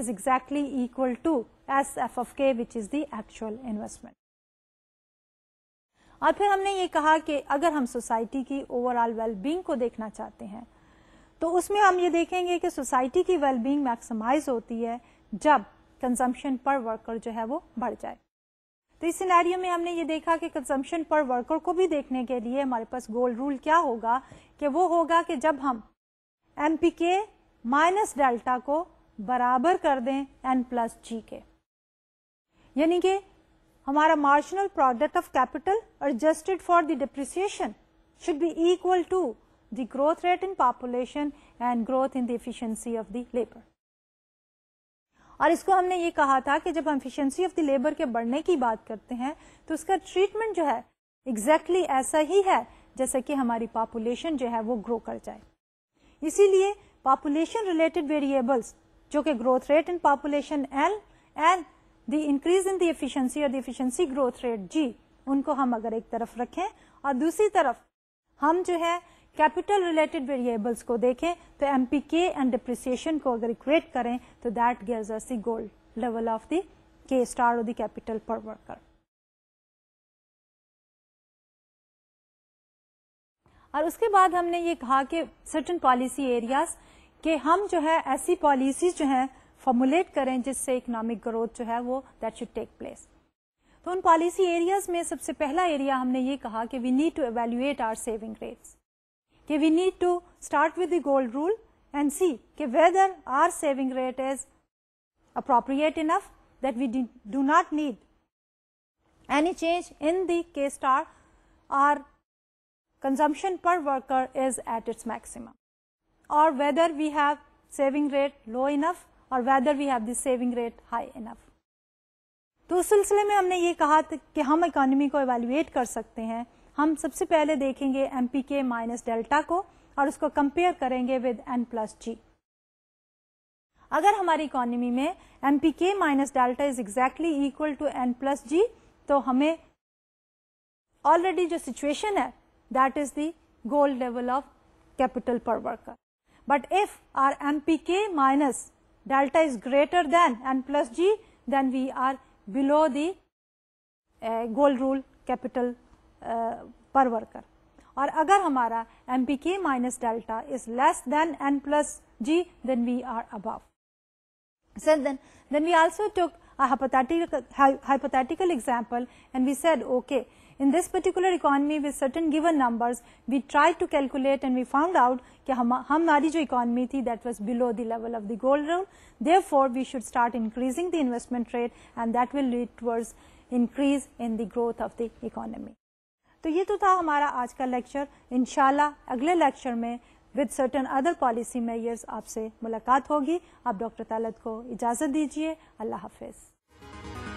is exactly equal to s f of k which is the actual investment. और फिर हमने ये कहा कि अगर हम society की overall wellbeing को देखना चाहते हैं तो उसमें हम ये देखेंगे कि सोसाइटी की वेलबींग मैक्सिमाइज होती है जब कंजम्पशन पर वर्कर जो है वो बढ़ जाए तो इस सिनेरियो में हमने ये देखा कि कंजम्पशन पर वर्कर को भी देखने के लिए हमारे पास गोल रूल क्या होगा कि वो होगा कि जब हम एम पी के माइनस डेल्टा को बराबर कर दें एन प्लस जी के यानी कि हमारा marginal product of capital adjusted for the depreciation should be equal to the growth rate in population and growth in the efficiency of the labor. और इसको हमने ये कहा था कि जब हम एफिशिएंसी ऑफ द लेबर के बढ़ने की बात करते हैं तो उसका ट्रीटमेंट जो है एग्जैक्टली exactly ऐसा ही है जैसे कि हमारी पॉपुलेशन जो है वो ग्रो कर जाए इसीलिए पॉपुलेशन रिलेटेड वेरिएबल्स जो कि growth rate in population L and the increase in the और दफिशियंसी ग्रोथ रेट जी उनको हम अगर एक तरफ रखें और दूसरी तरफ हम जो है कैपिटल रिलेटेड वेरिएबल्स को देखें तो M P K and depreciation को अगर इक्वेट करें तो that gives us the gold level of the K star और द कैपिटल पर वर्कर और उसके बाद हमने ये कहा कि सर्टन पॉलिसी एरियाज के हम जो है ऐसी पॉलिसीज जो है फॉर्मुलेट करें जिससे इकोनॉमिक ग्रोथ जो है वो दैट शुड टेक प्लेस तो उन पॉलिसी एरियाज में सबसे पहला एरिया हमने ये कहा कि we need to evaluate our saving rates कि we need to start with the gold rule and see कि whether our saving rate is appropriate enough that we do not need any change in the K star or consumption per worker is at its maximum or whether we have saving rate low enough or whether we have the saving rate high enough. तो उस सिलसिले में हमने ये कहा कि हम economy को एवेल्युएट कर सकते हैं हम सबसे पहले देखेंगे एम पी के माइनस डेल्टा को और उसको कंपेयर करेंगे विद एन प्लस जी अगर हमारी इकोनॉमी में एम पी के minus delta is exactly equal to N plus G तो हमें ऑलरेडी जो सिचुएशन है that is the level of capital per worker but if our M P के minus delta is greater than N plus ji then we are below the rule capital Per worker, और अगर हमारा M P के minus delta is less than N plus ji then we So then, then we also took a hypothetical, example and we said, okay, in this particular economy with certain given numbers, we tried to calculate and we found out कि हम economy that was below the level of the gold rule. Therefore, we should start increasing the investment rate and that will lead towards increase in the growth of the economy. तो ये तो था हमारा आज का lecture इनशाला अगले lecture में with certain other policy measures आपसे मुलाकात होगी आप डॉक्टर तालत को इजाज़त दीजिए अल्लाह हाफिज़